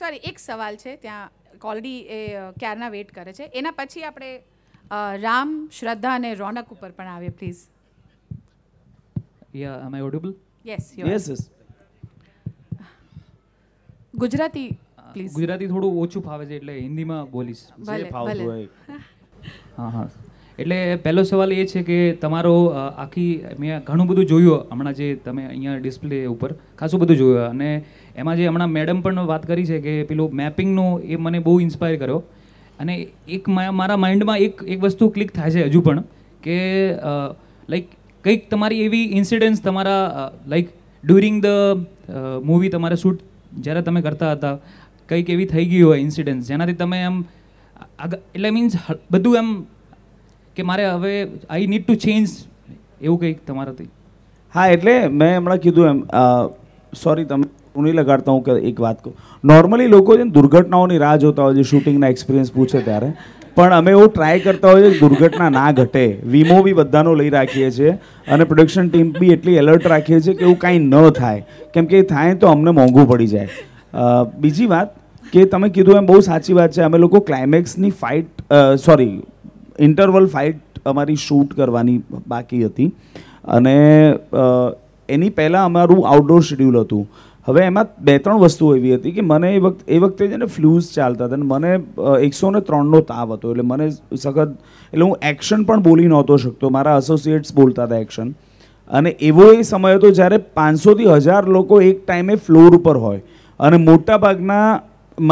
સોરી એક સવાલ છે ત્યાં ઓલરેડી એ ક્યારના વેઇટ કરે છે એના પછી આપણે રામ શ્રદ્ધા અને રોનક ઉપર પણ આવીએ please Yeah, am I audible? Yes, you yes, are. Yes, Gujarati please Gujarati થોડું ઓછું ફાવે છે એટલે હિન્દીમાં બોલીશ જે ફાવતું હોય હા હા એટલે પહેલો સવાલ એ છે કે તમારો આખી મેં ઘણું બધું જોયું હમણાં જે તમે અહીંયા ડિસ્પ્લે ઉપર ખાસું બધું જોયું અને એમાં જે હમણાં મેડમ પણ વાત કરી છે કે પેલું મેપિંગનો એ મને બહુ ઇન્સ્પાયર કર્યો અને એક મારા માઇન્ડમાં એક એક વસ્તુ ક્લિક થાય છે હજુ પણ કે લાઈક કંઈક તમારી એવી ઇન્સિડન્સ તમારા લાઈક ડ્યુરિંગ ધ મૂવી તમારે શૂટ જ્યારે તમે કરતા હતા કંઈક એવી થઈ ગઈ હોય ઇન્સિડન્સ જેનાથી તમે એમ એટલે મીન્સ બધું એમ કે મારે હવે આઈ નીડ ટુ ચેન્જ એવું કંઈક તમારાથી હા એટલે મેં હમણાં કીધું એમ સોરી તમે નહીં લગાડતા હું એક વાત કહું નોર્મલી લોકો છે દુર્ઘટનાઓની રાહ જોતા હોય છે શૂટિંગના એક્સપિરિયન્સ પૂછે ત્યારે પણ અમે એવું ટ્રાય કરતા હોઈએ દુર્ઘટના ના ઘટે વીમો બી બધાનો લઈ રાખીએ છીએ અને પ્રોડક્શન ટીમ બી એટલી એલર્ટ રાખીએ છીએ કે એવું કાંઈ ન થાય કેમ કે એ થાય તો અમને મોંઘું પડી જાય બીજી વાત કે તમે કીધું એમ બહુ સાચી વાત છે અમે લોકો ક્લાઇમેક્સની ફાઇટ સોરી ઇન્ટરવલ ફાઇટ અમારી શૂટ કરવાની બાકી હતી અને એની પહેલાં અમારું આઉટડોર શેડ્યુલ હતું હવે એમાં બે ત્રણ વસ્તુઓ એવી હતી કે મને એ વખત એ વખતે છે ને ફ્લૂઝ ચાલતા હતા અને મને એકસો ને ત્રણનો તાવ હતો એટલે મને સખત એટલે હું એક્શન પણ બોલી નહોતો શકતો મારા અસોસિએટ્સ બોલતા હતા એક્શન અને એવો એ સમય હતો જ્યારે પાંચસોથી હજાર લોકો એક ટાઈમે ફ્લોર ઉપર હોય અને મોટાભાગના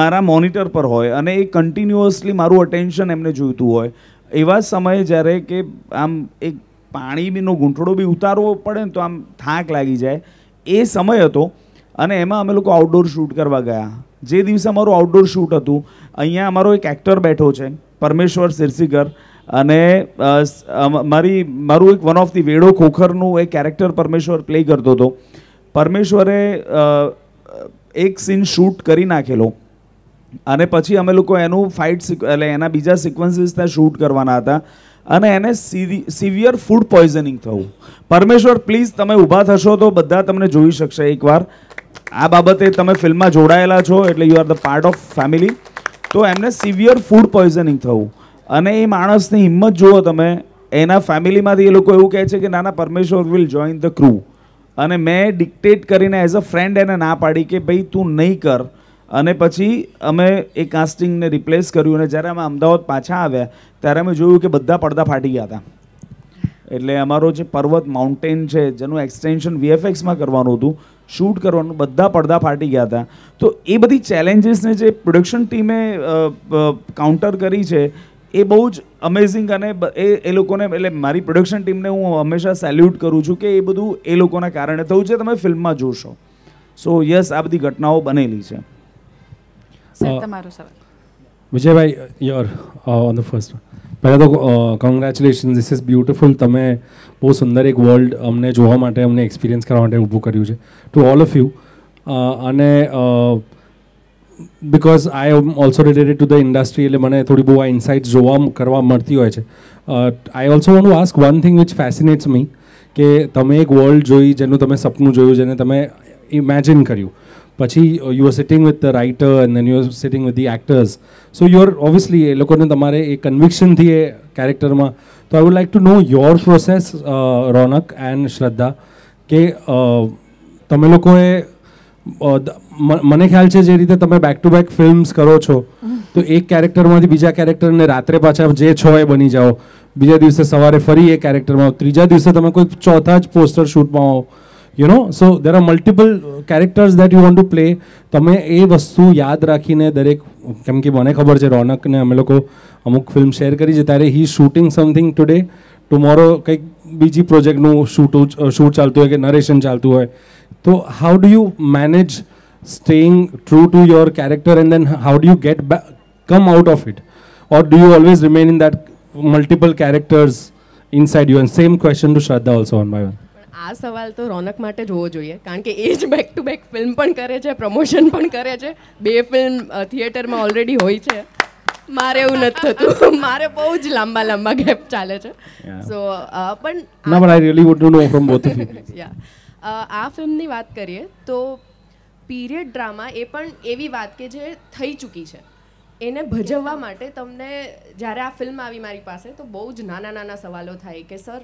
મારા મોનિટર પર હોય અને એ કન્ટિન્યુઅસલી મારું અટેન્શન એમને જોઈતું હોય એવા સમયે જ્યારે કે આમ એક પાણીનો ઘૂંટડો બી ઉતારવો પડે ને તો આમ થાક લાગી જાય એ સમય હતો અને એમાં અમે લોકો આઉટડોર શૂટ કરવા ગયા જે દિવસે અમારું આઉટડોર શૂટ હતું અહીંયા અમારો એક એક્ટર બેઠો છે પરમેશ્વર સિરસીગર અને મારી મારું એક વન ઓફ ધી વેડો ખોખરનું એક કેરેક્ટર પરમેશ્વર પ્લે કરતો હતો પરમેશ્વરે એક સીન શૂટ કરી નાખેલો અને પછી અમે લોકો એનું ફાઇટ એટલે એના બીજા સિક્વન્સીસ ત્યાં શૂટ કરવાના હતા અને એને સિવિયર ફૂડ પોઈઝનિંગ થવું પરમેશ્વર પ્લીઝ તમે ઊભા થશો તો બધા તમને જોઈ શકશે એકવાર આ બાબતે તમે ફિલ્મમાં જોડાયેલા છો એટલે you are the part of family તો એમને સિવિયર ફૂડ પોઈઝનિંગ થયું અને એ માણસની હિંમત જુઓ તમે એના ફેમિલીમાંથી એ લોકો એવું કહે છે કે નાના Parmeshwar will join the crew અને મેં ડિક્ટેટ કરીને એઝ અ ફ્રેન્ડ એને ના પાડી કે ભાઈ તું નહીં કર અને પછી અમે એ કાસ્ટિંગને રિપ્લેસ કર્યું અને જ્યારે અમે અમદાવાદ પાછા આવ્યા ત્યારે અમે જોયું કે બધા પડદા ફાટી ગયા હતા એટલે અમારો જે પર્વત માઉન્ટેન છે જેનું એક્સટેન્શન વીએફએક્સમાં કરવાનું હતું શૂટ કરવાનું બધા પડદા ફાટી ગયા હતા તો એ બધી ચેલેન્જીસને જે પ્રોડક્શન ટીમે કાઉન્ટર કરી છે એ બહુ જ અમેઝિંગ અને એ એ લોકોને એટલે મારી પ્રોડક્શન ટીમને હું હંમેશા સેલ્યુટ કરું છું કે એ બધું એ લોકોના કારણે થયું છે તમે ફિલ્મમાં જોશો સો યસ આ બધી ઘટનાઓ બનેલી છે તમારો સવાલ Vijaybhai your on the first પહેલાં તો કોંગ્રેચ્યુલેશન ધીસ ઇઝ બ્યુટિફુલ તમે બહુ સુંદર એક વર્લ્ડ અમને જોવા માટે અમને એક્સપિરિયન્સ કરવા માટે ઊભું કર્યું છે ટુ ઓલ ઓફ યુ અને because I am also related to the industry એટલે મને થોડી બહુ આ ઇન્સાઇટ જોવા કરવા મળતી હોય છે I also want ask one thing which fascinates me કે તમે એક વર્લ્ડ જોઈ જેનું તમે સપનું જોયું જેને તમે ઇમેજિન કર્યું પછી you are sitting with the writer and you are sitting with the actors so you are obviously એ લોકોને તમારે એ કન્વિક્શનથી એ કેરેક્ટરમાં તો I would like to know your process Raunak and Shraddha કે uh, તમે લોકોએ મને ખ્યાલ છે જે રીતે તમે બેક ટુ બેક ફિલ્મ્સ કરો છો તો એક કેરેક્ટરમાંથી બીજા કેરેક્ટરને રાત્રે પાછા જે છો એ બની જાઓ બીજા દિવસે સવારે ફરી એ કેરેક્ટરમાં ત્રીજા દિવસે તમે કોઈ ચોથા જ પોસ્ટર શૂટમાં આવો you know so there are multiple characters that you want to play તમે એ વસ્તુ યાદ રાખીને દરેક કેમ કે મને ખબર છે રોનકને અમે લોકો અમુક ફિલ્મ શેર કરી છે ત્યારે he shooting something today tomorrow કંઈક બીજી પ્રોજેક્ટનું શૂટ શૂટ ચાલતું હોય કે નરેશન ચાલતું હોય તો how do you manage staying true to your character and then how do you get come out of it or do you always remain in that multiple characters inside you and same question to Shraddha also on my one. આ સવાલ તો રોનક માટે જ હોવો જોઈએ કારણ કે એ જ બેક ટુ બેક ફિલ્મ પણ કરે છે પ્રમોશન પણ કરે છે બે ફિલ્મ થિયેટરમાં ઓલરેડી હોય છે મારે એવું નથી થતું મારે બહુ જ લાંબા લાંબા ગેપ ચાલે છે સો પણ ના but I really would know from both યા આ ફિલ્મની વાત કરીએ તો પીરિયડ ડ્રામા એ પણ એવી વાત કે જે થઈ ચૂકી છે એને ભજવવા માટે તમને જ્યારે આ ફિલ્મ આવી મારી પાસે તો બહુ જ નાના નાના સવાલો થાય કે સર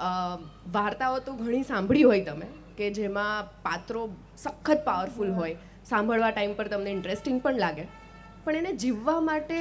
વાર્તાઓ તો ઘણી સાંભળી હોય તમે કે જેમાં પાત્રો સખત પાવરફુલ હોય સાંભળવા ટાઈમ પર તમને ઇન્ટરેસ્ટિંગ પણ લાગે પણ એને જીવવા માટે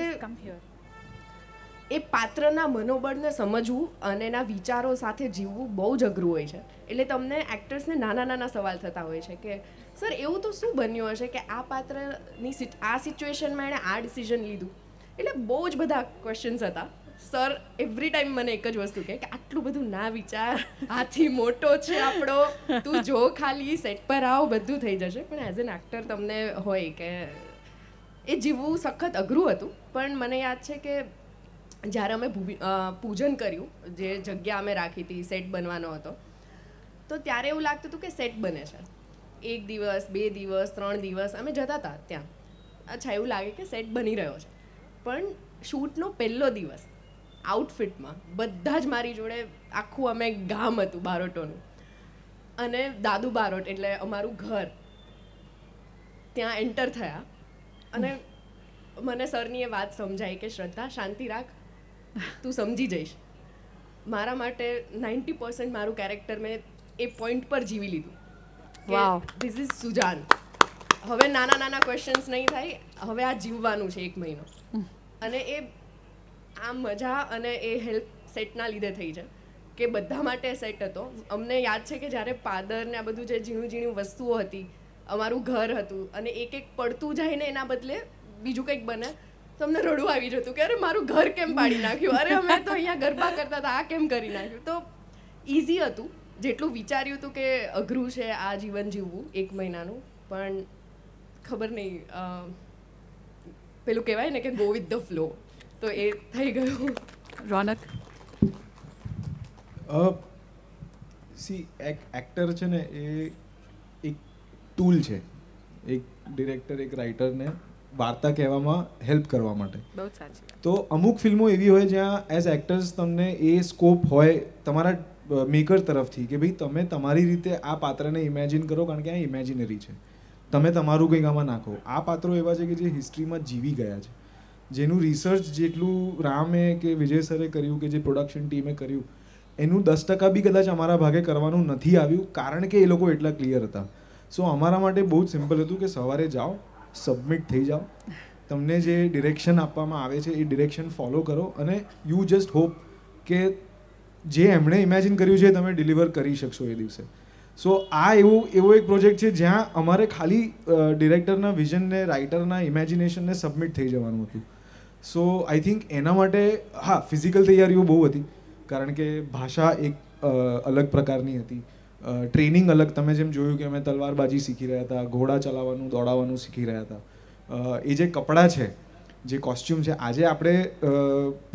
એ પાત્રના મનોબળને સમજવું અને એના વિચારો સાથે જીવવું બહુ જ અઘરું હોય છે એટલે તમને એક્ટર્સને નાના નાના સવાલ થતા હોય છે કે સર એવું તો શું બન્યું હશે કે આ પાત્રની આ સિચ્યુએશનમાં એણે આ ડિસિઝન લીધું એટલે બહુ જ બધા ક્વેશ્ચન્સ હતા સર એવરી ટાઈમ મને એક જ વસ્તુ કે આટલું બધું ના વિચાર આથી મોટો છે આપણો તું જો ખાલી સેટ પર આવ બધું થઈ જશે પણ એઝ એન એક્ટર તમને હોય કે એ જીવવું સખત અઘરું હતું પણ મને યાદ છે કે જ્યારે અમે પૂજન કર્યું જે જગ્યા અમે રાખી હતી સેટ બનવાનો હતો તો ત્યારે એવું લાગતું હતું કે સેટ બને છે એક દિવસ બે દિવસ ત્રણ દિવસ અમે જતા હતા ત્યાં અચ્છા એવું લાગે કે સેટ બની રહ્યો છે પણ શૂટનો પહેલો દિવસ આઉટફિટમાં બધા જ મારી જોડે આખું અમે ગામ હતું બારોટોનું અને દાદુ બારોટ એટલે અમારું ઘર ત્યાં એન્ટર થયા અને મને સરની એ વાત સમજાઈ કે શ્રદ્ધા શાંતિ રાખ તું સમજી જઈશ મારા માટે નાઇન્ટી પર્સન્ટ મારું કેરેક્ટર મેં એ પોઈન્ટ પર જીવી લીધું ધીસ ઇઝ સુજાન હવે નાના નાના ક્વેશ્ચન્સ નહીં થાય હવે આ જીવવાનું છે એક મહિનો અને એ આ મજા અને એ હેલ્પ સેટના લીધે થઈ છે કે બધા માટે સેટ હતો અમને યાદ છે કે જ્યારે પાદર ને આ બધું જે ઝીણું ઝીણું વસ્તુઓ હતી અમારું ઘર હતું અને એક એક પડતું જાય ને એના બદલે બીજું કંઈક બને તો અમને રડવું આવી જતું કે અરે મારું ઘર કેમ પાડી નાખ્યું અરે અમે તો અહીંયા ગરબા કરતા હતા આ કેમ કરી નાખ્યું તો ઇઝી હતું જેટલું વિચાર્યું હતું કે અઘરું છે આ જીવન જીવવું એક મહિનાનું પણ ખબર નહીં પેલું કહેવાય ને કે ગો વિથ ધ ફ્લો તો એ થઈ ગયું રોનક સી એક એક્ટર છે ને એ એક ટૂલ છે એક ડિરેક્ટર એક રાઇટરને વાર્તા કહેવામાં હેલ્પ કરવા માટે તો અમુક ફિલ્મો એવી હોય જ્યાં એઝ એક્ટર્સ તમને એ સ્કોપ હોય તમારા મેકર તરફથી કે ભાઈ તમે તમારી રીતે આ પાત્રને ઇમેજિન કરો કારણ કે આ ઇમેજિનરી છે તમે તમારું કંઈક આમાં નાખો આ પાત્રો એવા છે કે જે હિસ્ટ્રીમાં જીવી ગયા છે જેનું રિસર્ચ જેટલું રામે કે વિજય સરે કર્યું કે જે પ્રોડક્શન ટીમે કર્યું એનું દસ ટકા બી કદાચ અમારા ભાગે કરવાનું નથી આવ્યું કારણ કે એ લોકો એટલા ક્લિયર હતા સો અમારા માટે બહુ જ સિમ્પલ હતું કે સવારે જાઓ સબમિટ થઈ જાઓ તમને જે ડિરેક્શન આપવામાં આવે છે એ ડિરેક્શન ફોલો કરો અને યુ જસ્ટ હોપ કે જે એમણે ઇમેજિન કર્યું છે તમે ડિલિવર કરી શકશો એ દિવસે સો આ એવો એવો એક પ્રોજેક્ટ છે જ્યાં અમારે ખાલી ડિરેક્ટરના વિઝનને રાઇટરના ઇમેજિનેશનને સબમિટ થઈ જવાનું હતું સો આઈ થિંક એના માટે હા ફિઝિકલ તૈયારીઓ બહુ હતી કારણ કે ભાષા એક અલગ પ્રકારની હતી ટ્રેનિંગ અલગ તમે જેમ જોયું કે અમે તલવારબાજી શીખી રહ્યા હતા ઘોડા ચલાવવાનું દોડાવવાનું શીખી રહ્યા હતા એ જે કપડાં છે જે કોસ્ચ્યુમ છે આજે આપણે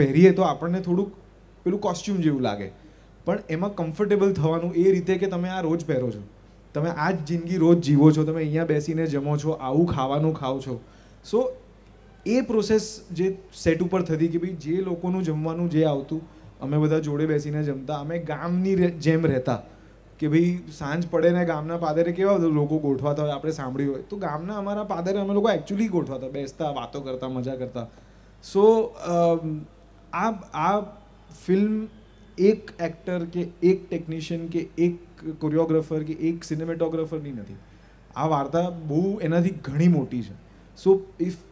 પહેરીએ તો આપણને થોડુંક પેલું કોસ્ચ્યુમ જેવું લાગે પણ એમાં કમ્ફર્ટેબલ થવાનું એ રીતે કે તમે આ રોજ પહેરો છો તમે આ જ જિંદગી રોજ જીવો છો તમે અહીંયા બેસીને જમો છો આવું ખાવાનું ખાઓ છો સો એ પ્રોસેસ જે સેટ ઉપર થતી કે ભાઈ જે લોકોનું જમવાનું જે આવતું અમે બધા જોડે બેસીને જમતા અમે ગામની જેમ રહેતા કે ભાઈ સાંજ પડે ને ગામના પાદરે કેવા લોકો ગોઠવાતા હોય આપણે સાંભળ્યું હોય તો ગામના અમારા પાદરે અમે લોકો એકચ્યુઅલી ગોઠવાતા બેસતા વાતો કરતા મજા કરતા સો આ આ ફિલ્મ એક એક્ટર કે એક ટેકનિશિયન કે એક કોરિયોગ્રાફર કે એક સિનેમેટોગ્રાફરની નથી આ વાર્તા બહુ એનાથી ઘણી મોટી છે સો ઇફ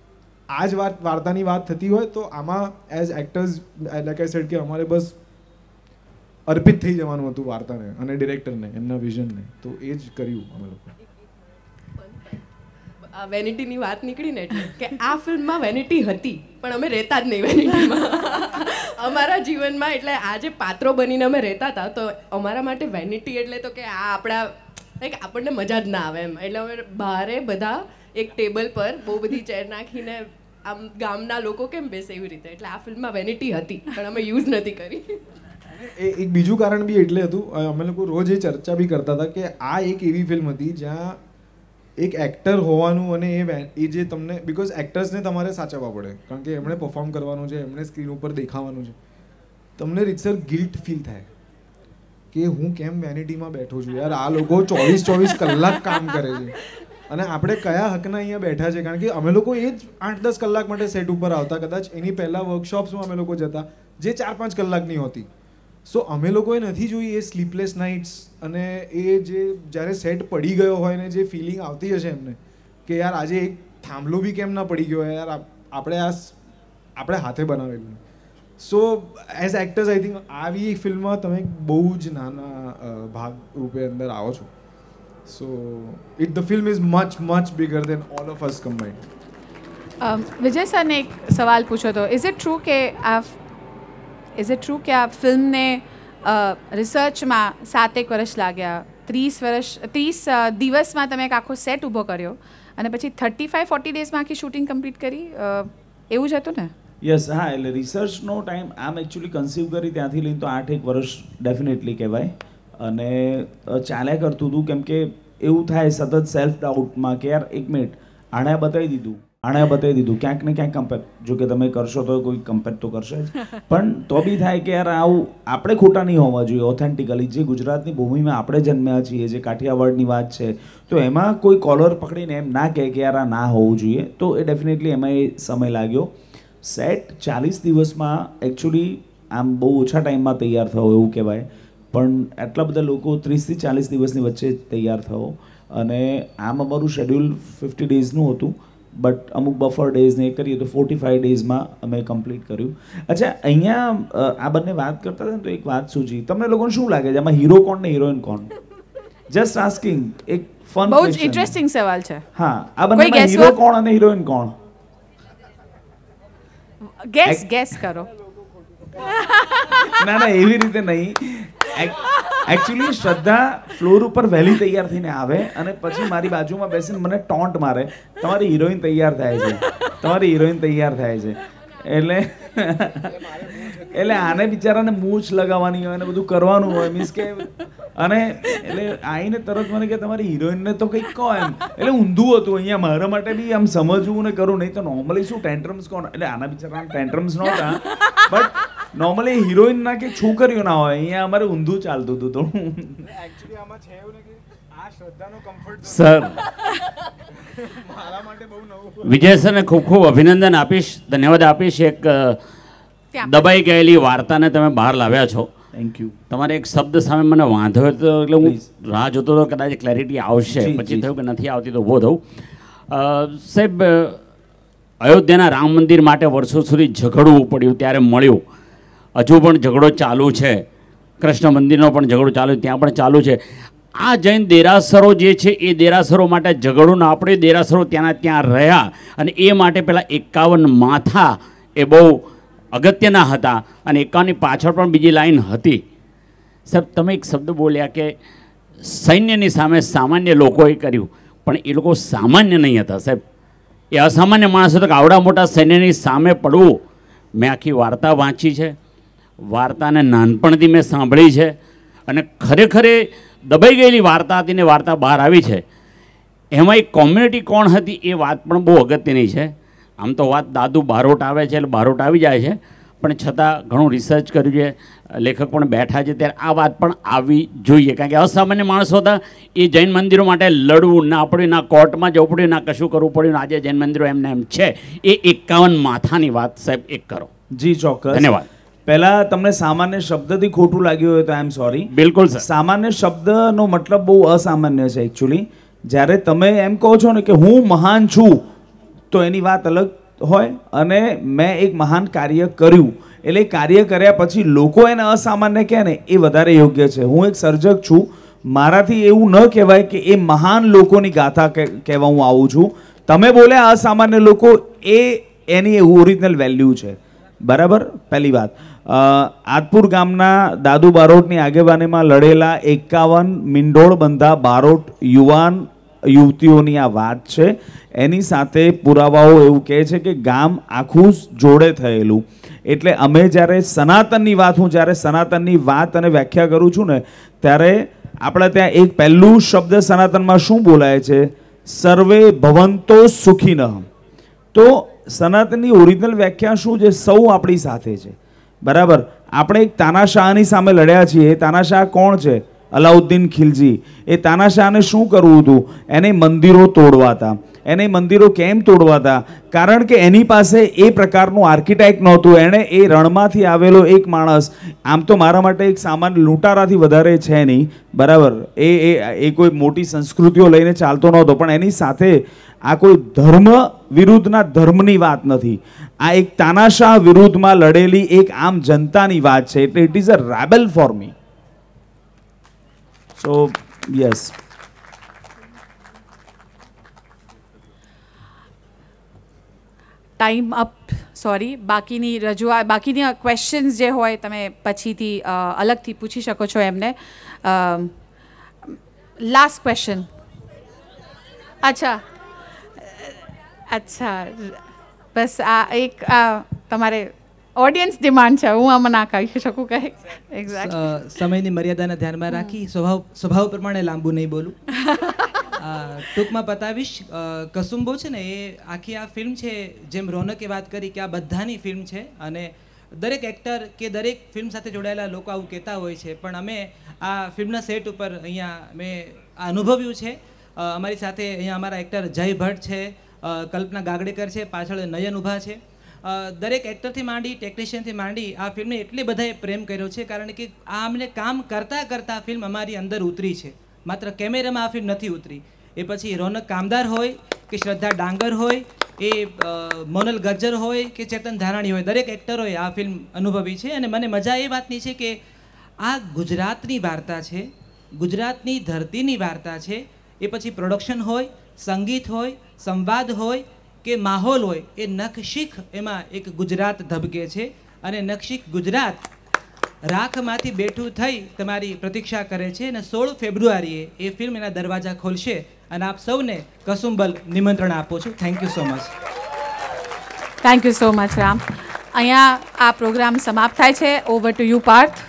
આ જ વાત વાર્તાની વાત થતી હોય તો આમાં as actors like I said કે અમારે બસ અર્પિત થઈ જવાનું હતું વાર્તાને અને ડિરેક્ટરને એમના વિઝનને તો એ જ કર્યું અમે લોકો વેનિટીની વાત નીકળી ને કે આ ફિલ્મમાં વેનિટી હતી પણ અમે રહેતા જ નહીં વેનિટીમાં અમારા જીવનમાં એટલે આ જે પાત્રો બનીને અમે રહેતા હતા તો અમારા માટે વેનિટી એટલે તો કે આ આપણા લાઈક આપણને મજા જ ના આવે એમ એટલે અમે બહારે બધા એક ટેબલ પર બહુ બધી ચેર નાખીને આમ ગામના લોકો કેમ બેસે એવી રીતે એટલે આ ફિલ્મમાં વેનિટી હતી પણ અમે યુઝ નથી કરી એ એક બીજું કારણ બી એટલે હતું અમે લોકો રોજ એ ચર્ચા બી કરતા હતા કે આ એક એવી ફિલ્મ હતી જ્યાં એક એક્ટર હોવાનું અને એ એ જે તમને બિકોઝ એક્ટર્સને તમારે સાચવવા પડે કારણ કે એમણે પરફોર્મ કરવાનું છે એમણે સ્ક્રીન ઉપર દેખાવાનું છે તમને રીતસર ગિલ્ટ ફીલ થાય કે હું કેમ વેનિટીમાં બેઠો છું યાર આ લોકો ચોવીસ ચોવીસ કલાક કામ કરે છે અને આપણે કયા હકના અહીંયા બેઠા છે કારણ કે અમે લોકો એ જ આઠ દસ કલાક માટે સેટ ઉપર આવતા કદાચ એની પહેલાં વર્કશોપ્સમાં અમે લોકો જતા જે ચાર પાંચ કલાકની હોતી સો અમે લોકોએ નથી જોઈ એ સ્લીપલેસ નાઇટ્સ અને એ જે જ્યારે સેટ પડી ગયો હોય ને જે ફિલિંગ આવતી હશે એમને કે યાર આજે એક થાંભલો બી કેમ ના પડી ગયો યાર આપણે આ આપણે હાથે બનાવેલું so as actors I think આવી ફિલ્મમાં તમે બહુ જ નાના ભાગ રૂપે અંદર આવો છો So it the film is much much bigger than all of us combined. Um, વિજય સરને એક સવાલ પૂછો તો ઇઝ ઇટ ટ્રુ કે આ ઇઝ ઇટ ટ્રુ કે આ ફિલ્મને રિસર્ચમાં સાતેક વર્ષ લાગ્યા ત્રીસ વર્ષ ત્રીસ દિવસમાં તમે એક આખો સેટ ઊભો કર્યો અને પછી થર્ટી ફાઈવ ફોર્ટી ડેઝમાં આખી શૂટિંગ કમ્પ્લીટ કરી એવું જ હતું ને યસ હા એટલે રિસર્ચનો ટાઈમ આમ એકચ્યુઅલી કન્સીવ કરી ત્યાંથી લઈને તો આઠ એક વર્ષ ડેફિનેટલી કહેવાય અને ચાલ્યા કરતું હતું કેમ કે એવું થાય સતત સેલ્ફ ડાઉટમાં કે યાર એક મિનિટ આણે બતાવી દીધું આણે બતાવી દીધું ક્યાંક ને ક્યાંક કમ્પેર જો કે તમે કરશો તો કોઈ કમ્પેર તો કરશે જ પણ તો બી થાય કે યાર આવું આપણે ખોટા નહીં હોવા જોઈએ ઓથેન્ટિકલી જે ગુજરાતની ભૂમિમાં આપણે જન્મ્યા છીએ જે કાઠિયાવાડની વાત છે તો એમાં કોઈ કોલર પકડીને એમ ના કહે કે યાર આ ના હોવું જોઈએ તો એ ડેફિનેટલી એમાં એ સમય લાગ્યો સેટ ચાલીસ દિવસમાં એકચ્યુઅલી આમ બહુ ઓછા ટાઈમમાં તૈયાર થયો એવું કહેવાય પણ આટલા બધા લોકો ત્રીસથી ચાલીસ દિવસની વચ્ચે તૈયાર થયો અને આમ અમારું શેડ્યુલ ફિફ્ટી ડેઝનું હતું બટ અમુક બફર ડેઝને એ કરીએ તો ફોર્ટી ફાઇવ ડેઝમાં અમે કમ્પ્લીટ કર્યું અચ્છા અહીંયા આ બંને વાત કરતા હતા ને તો એક વાત સૂજી તમને લોકોને શું લાગે છે આમાં હીરો કોણ ને હિરોઈન કોણ જસ્ટ આસ્કિંગ એક ફન બહુ ઇન્ટરેસ્ટિંગ સવાલ છે હા આ બંને હીરો કોણ અને હિરોઈન કોણ ગેસ ગેસ કરો ના ના એવી રીતે નહીં એકચ્યુઅલી શ્રદ્ધા ફ્લોર ઉપર વહેલી તૈયાર થઈને આવે અને પછી મારી બાજુમાં બેસીને મને ટોન્ટ મારે તમારી હિરોઈન તૈયાર થાય છે તમારી હિરોઈન તૈયાર થાય છે એટલે એટલે આને બિચારાને મૂછ લગાવવાની હોય ને બધું કરવાનું હોય મીન્સ કે અને એટલે આવીને તરત મને કે તમારી હિરોઈનને તો કંઈક કહો એમ એટલે ઊંધું હતું અહીંયા મારા માટે બી આમ સમજવું ને કરું નહીં તો નોર્મલી શું ટેન્ટ્રમ્સ કોણ એટલે આના બિચારા ટેન્ટ્રમ્સ નહોતા બટ નોર્મલી હિરોઈનના કે છોકરીઓ ના હોય અહીંયા અમારે ઊંધું ચાલતું હતું થોડું એકચ્યુઅલી આમાં સર મારા વિજય સરને ખૂબ ખૂબ અભિનંદન આપીશ ધન્યવાદ આપીશ એક દબાઈ ગયેલી વાર્તાને તમે બહાર લાવ્યા છો થેન્ક યુ તમારે એક શબ્દ સામે મને વાંધો હતો એટલે હું રાહ જોતો હતો કદાચ ક્લેરિટી આવશે પછી થયું કે નથી આવતી તો ઊભો થવું સાહેબ અયોધ્યાના રામ મંદિર માટે વર્ષો સુધી ઝઘડવું પડ્યું ત્યારે મળ્યું હજુ પણ ઝઘડો ચાલુ છે કૃષ્ણ મંદિરનો પણ ઝઘડો ચાલુ ત્યાં પણ ચાલુ છે આ જૈન દેરાસરો જે છે એ દેરાસરો માટે ઝઘડો ને આપણે દેરાસરો ત્યાંના ત્યાં રહ્યા અને એ માટે પહેલાં એકાવન માથા એ બહુ અગત્યના હતા અને એકાવનની પાછળ પણ બીજી લાઈન હતી સાહેબ તમે એક શબ્દ બોલ્યા કે સૈન્યની સામે સામાન્ય લોકોએ કર્યું પણ એ લોકો સામાન્ય નહીં હતા સાહેબ એ અસામાન્ય માણસ હતો કે આવડા મોટા સૈન્યની સામે પડવું મેં આખી વાર્તા વાંચી છે વાર્તાને નાનપણથી મેં સાંભળી છે અને ખરેખરે દબાઈ ગયેલી વાર્તા હતી ને વાર્તા બહાર આવી છે એમાં એક કોમ્યુનિટી કોણ હતી એ વાત પણ બહુ અગત્યની છે આમ તો વાત દાદુ બારોટ આવે છે એટલે બારોટ આવી જાય છે પણ છતાં ઘણું રિસર્ચ કર્યું છે લેખક પણ બેઠા છે ત્યારે આ વાત પણ આવી જોઈએ કારણ કે અસામાન્ય માણસો હતા એ જૈન મંદિરો માટે લડવું ના પડ્યું ના કોર્ટમાં જવું પડ્યું ના કશું કરવું પડ્યું આજે જૈન મંદિરો એમને એમ છે એ એકાવન માથાની વાત સાહેબ એક કરો જી ચોક્કસ ધન્યવાદ પહેલાં તમને સામાન્ય શબ્દથી ખોટું લાગ્યું હોય તો આઈ એમ સોરી બિલકુલ સામાન્ય શબ્દનો મતલબ બહુ અસામાન્ય છે એકચ્યુઅલી જ્યારે તમે એમ કહો છો ને કે હું મહાન છું તો એની વાત અલગ હોય અને મેં એક મહાન કાર્ય કર્યું એટલે કાર્ય કર્યા પછી લોકો એને અસામાન્ય કહે ને એ વધારે યોગ્ય છે હું એક સર્જક છું મારાથી એવું ન કહેવાય કે એ મહાન લોકોની ગાથા કહેવા હું આવું છું તમે બોલ્યા અસામાન્ય લોકો એ એની ઓરિજિનલ વેલ્યુ છે બરાબર પહેલી વાત આદપુર ગામના દાદુ બારોટની આગેવાનીમાં લડેલા એકાવન મિંડોળ બંધા બારોટ યુવાન યુવતીઓની આ વાત છે એની સાથે પુરાવાઓ એવું કહે છે કે ગામ આખું જોડે થયેલું એટલે અમે જ્યારે સનાતનની વાત હું જ્યારે સનાતનની વાત અને વ્યાખ્યા કરું છું ને ત્યારે આપણે ત્યાં એક પહેલું શબ્દ સનાતનમાં શું બોલાય છે સર્વે ભવંતો સુખી તો સનાતનની ઓરિજિનલ વ્યાખ્યા શું છે સૌ આપણી સાથે છે બરાબર આપણે એક તાનાશાહની સામે લડ્યા છીએ એ તાનાશાહ કોણ છે અલાઉદ્દીન ખિલજી એ તાનાશાહને શું કરવું હતું એને મંદિરો તોડવાતા એને મંદિરો કેમ તોડવાતા કારણ કે એની પાસે એ પ્રકારનું આર્કિટેક્ટ નહોતું એણે એ રણમાંથી આવેલો એક માણસ આમ તો મારા માટે એક સામાન લૂંટારાથી વધારે છે નહીં બરાબર એ એ એ કોઈ મોટી સંસ્કૃતિઓ લઈને ચાલતો નહોતો પણ એની સાથે આ કોઈ ધર્મ વિરુદ્ધના ધર્મની વાત નથી આ એક તાનાશાહ વિરુદ્ધમાં લડેલી એક આમ જનતાની વાત છે એટલે it is a rebel for me so yes time up sorry બાકીની રજૂઆત બાકીની ક્વેશ્ચન્સ જે હોય તમે પછીથી અલગથી પૂછી શકો છો એમને લાસ્ટ ક્વેશ્ચન અચ્છા અચ્છા બસ આ એક આ તમારે ઓડિયન્સ ડિમાન્ડ છે હું આમાં ના કહી શકું કંઈ એક્ઝેક્ટ સમયની મર્યાદાને ધ્યાનમાં રાખી સ્વભાવ સ્વભાવ પ્રમાણે લાંબુ નહીં બોલું ટૂંકમાં બતાવીશ કસુંબો છે ને એ આખી આ ફિલ્મ છે જેમ રોનકે વાત કરી કે આ બધાની ફિલ્મ છે અને દરેક એક્ટર કે દરેક ફિલ્મ સાથે જોડાયેલા લોકો આવું કહેતા હોય છે પણ અમે આ ફિલ્મના સેટ ઉપર અહીંયા મેં અનુભવ્યું છે અમારી સાથે અહીંયા અમારા એક્ટર જય ભટ્ટ છે કલ્પના ગાગડેકર છે પાછળ નયન ઊભા છે દરેક એક્ટરથી માંડી ટેકનિશિયનથી માંડી આ ફિલ્મને એટલી બધાએ પ્રેમ કર્યો છે કારણ કે આ અમને કામ કરતાં કરતાં ફિલ્મ અમારી અંદર ઉતરી છે માત્ર કેમેરામાં આ ફિલ્મ નથી ઉતરી એ પછી રોનક કામદાર હોય કે શ્રદ્ધા ડાંગર હોય એ મોનલ ગજ્જર હોય કે ચેતન ધારાણી હોય દરેક એક્ટરોએ આ ફિલ્મ અનુભવી છે અને મને મજા એ વાતની છે કે આ ગુજરાતની વાર્તા છે ગુજરાતની ધરતીની વાર્તા છે એ પછી પ્રોડક્શન હોય સંગીત હોય સંવાદ હોય કે માહોલ હોય એ નખશીખ એમાં એક ગુજરાત ધબકે છે અને નખશીખ ગુજરાત રાખમાંથી બેઠું થઈ તમારી પ્રતીક્ષા કરે છે અને સોળ ફેબ્રુઆરીએ એ ફિલ્મ એના દરવાજા ખોલશે અને આપ સૌને કસુંબલ નિમંત્રણ આપો છો thank you so much thank you so much Ram અહીંયા આ પ્રોગ્રામ સમાપ્ત થાય છે ઓવર ટુ યુ પાર્થ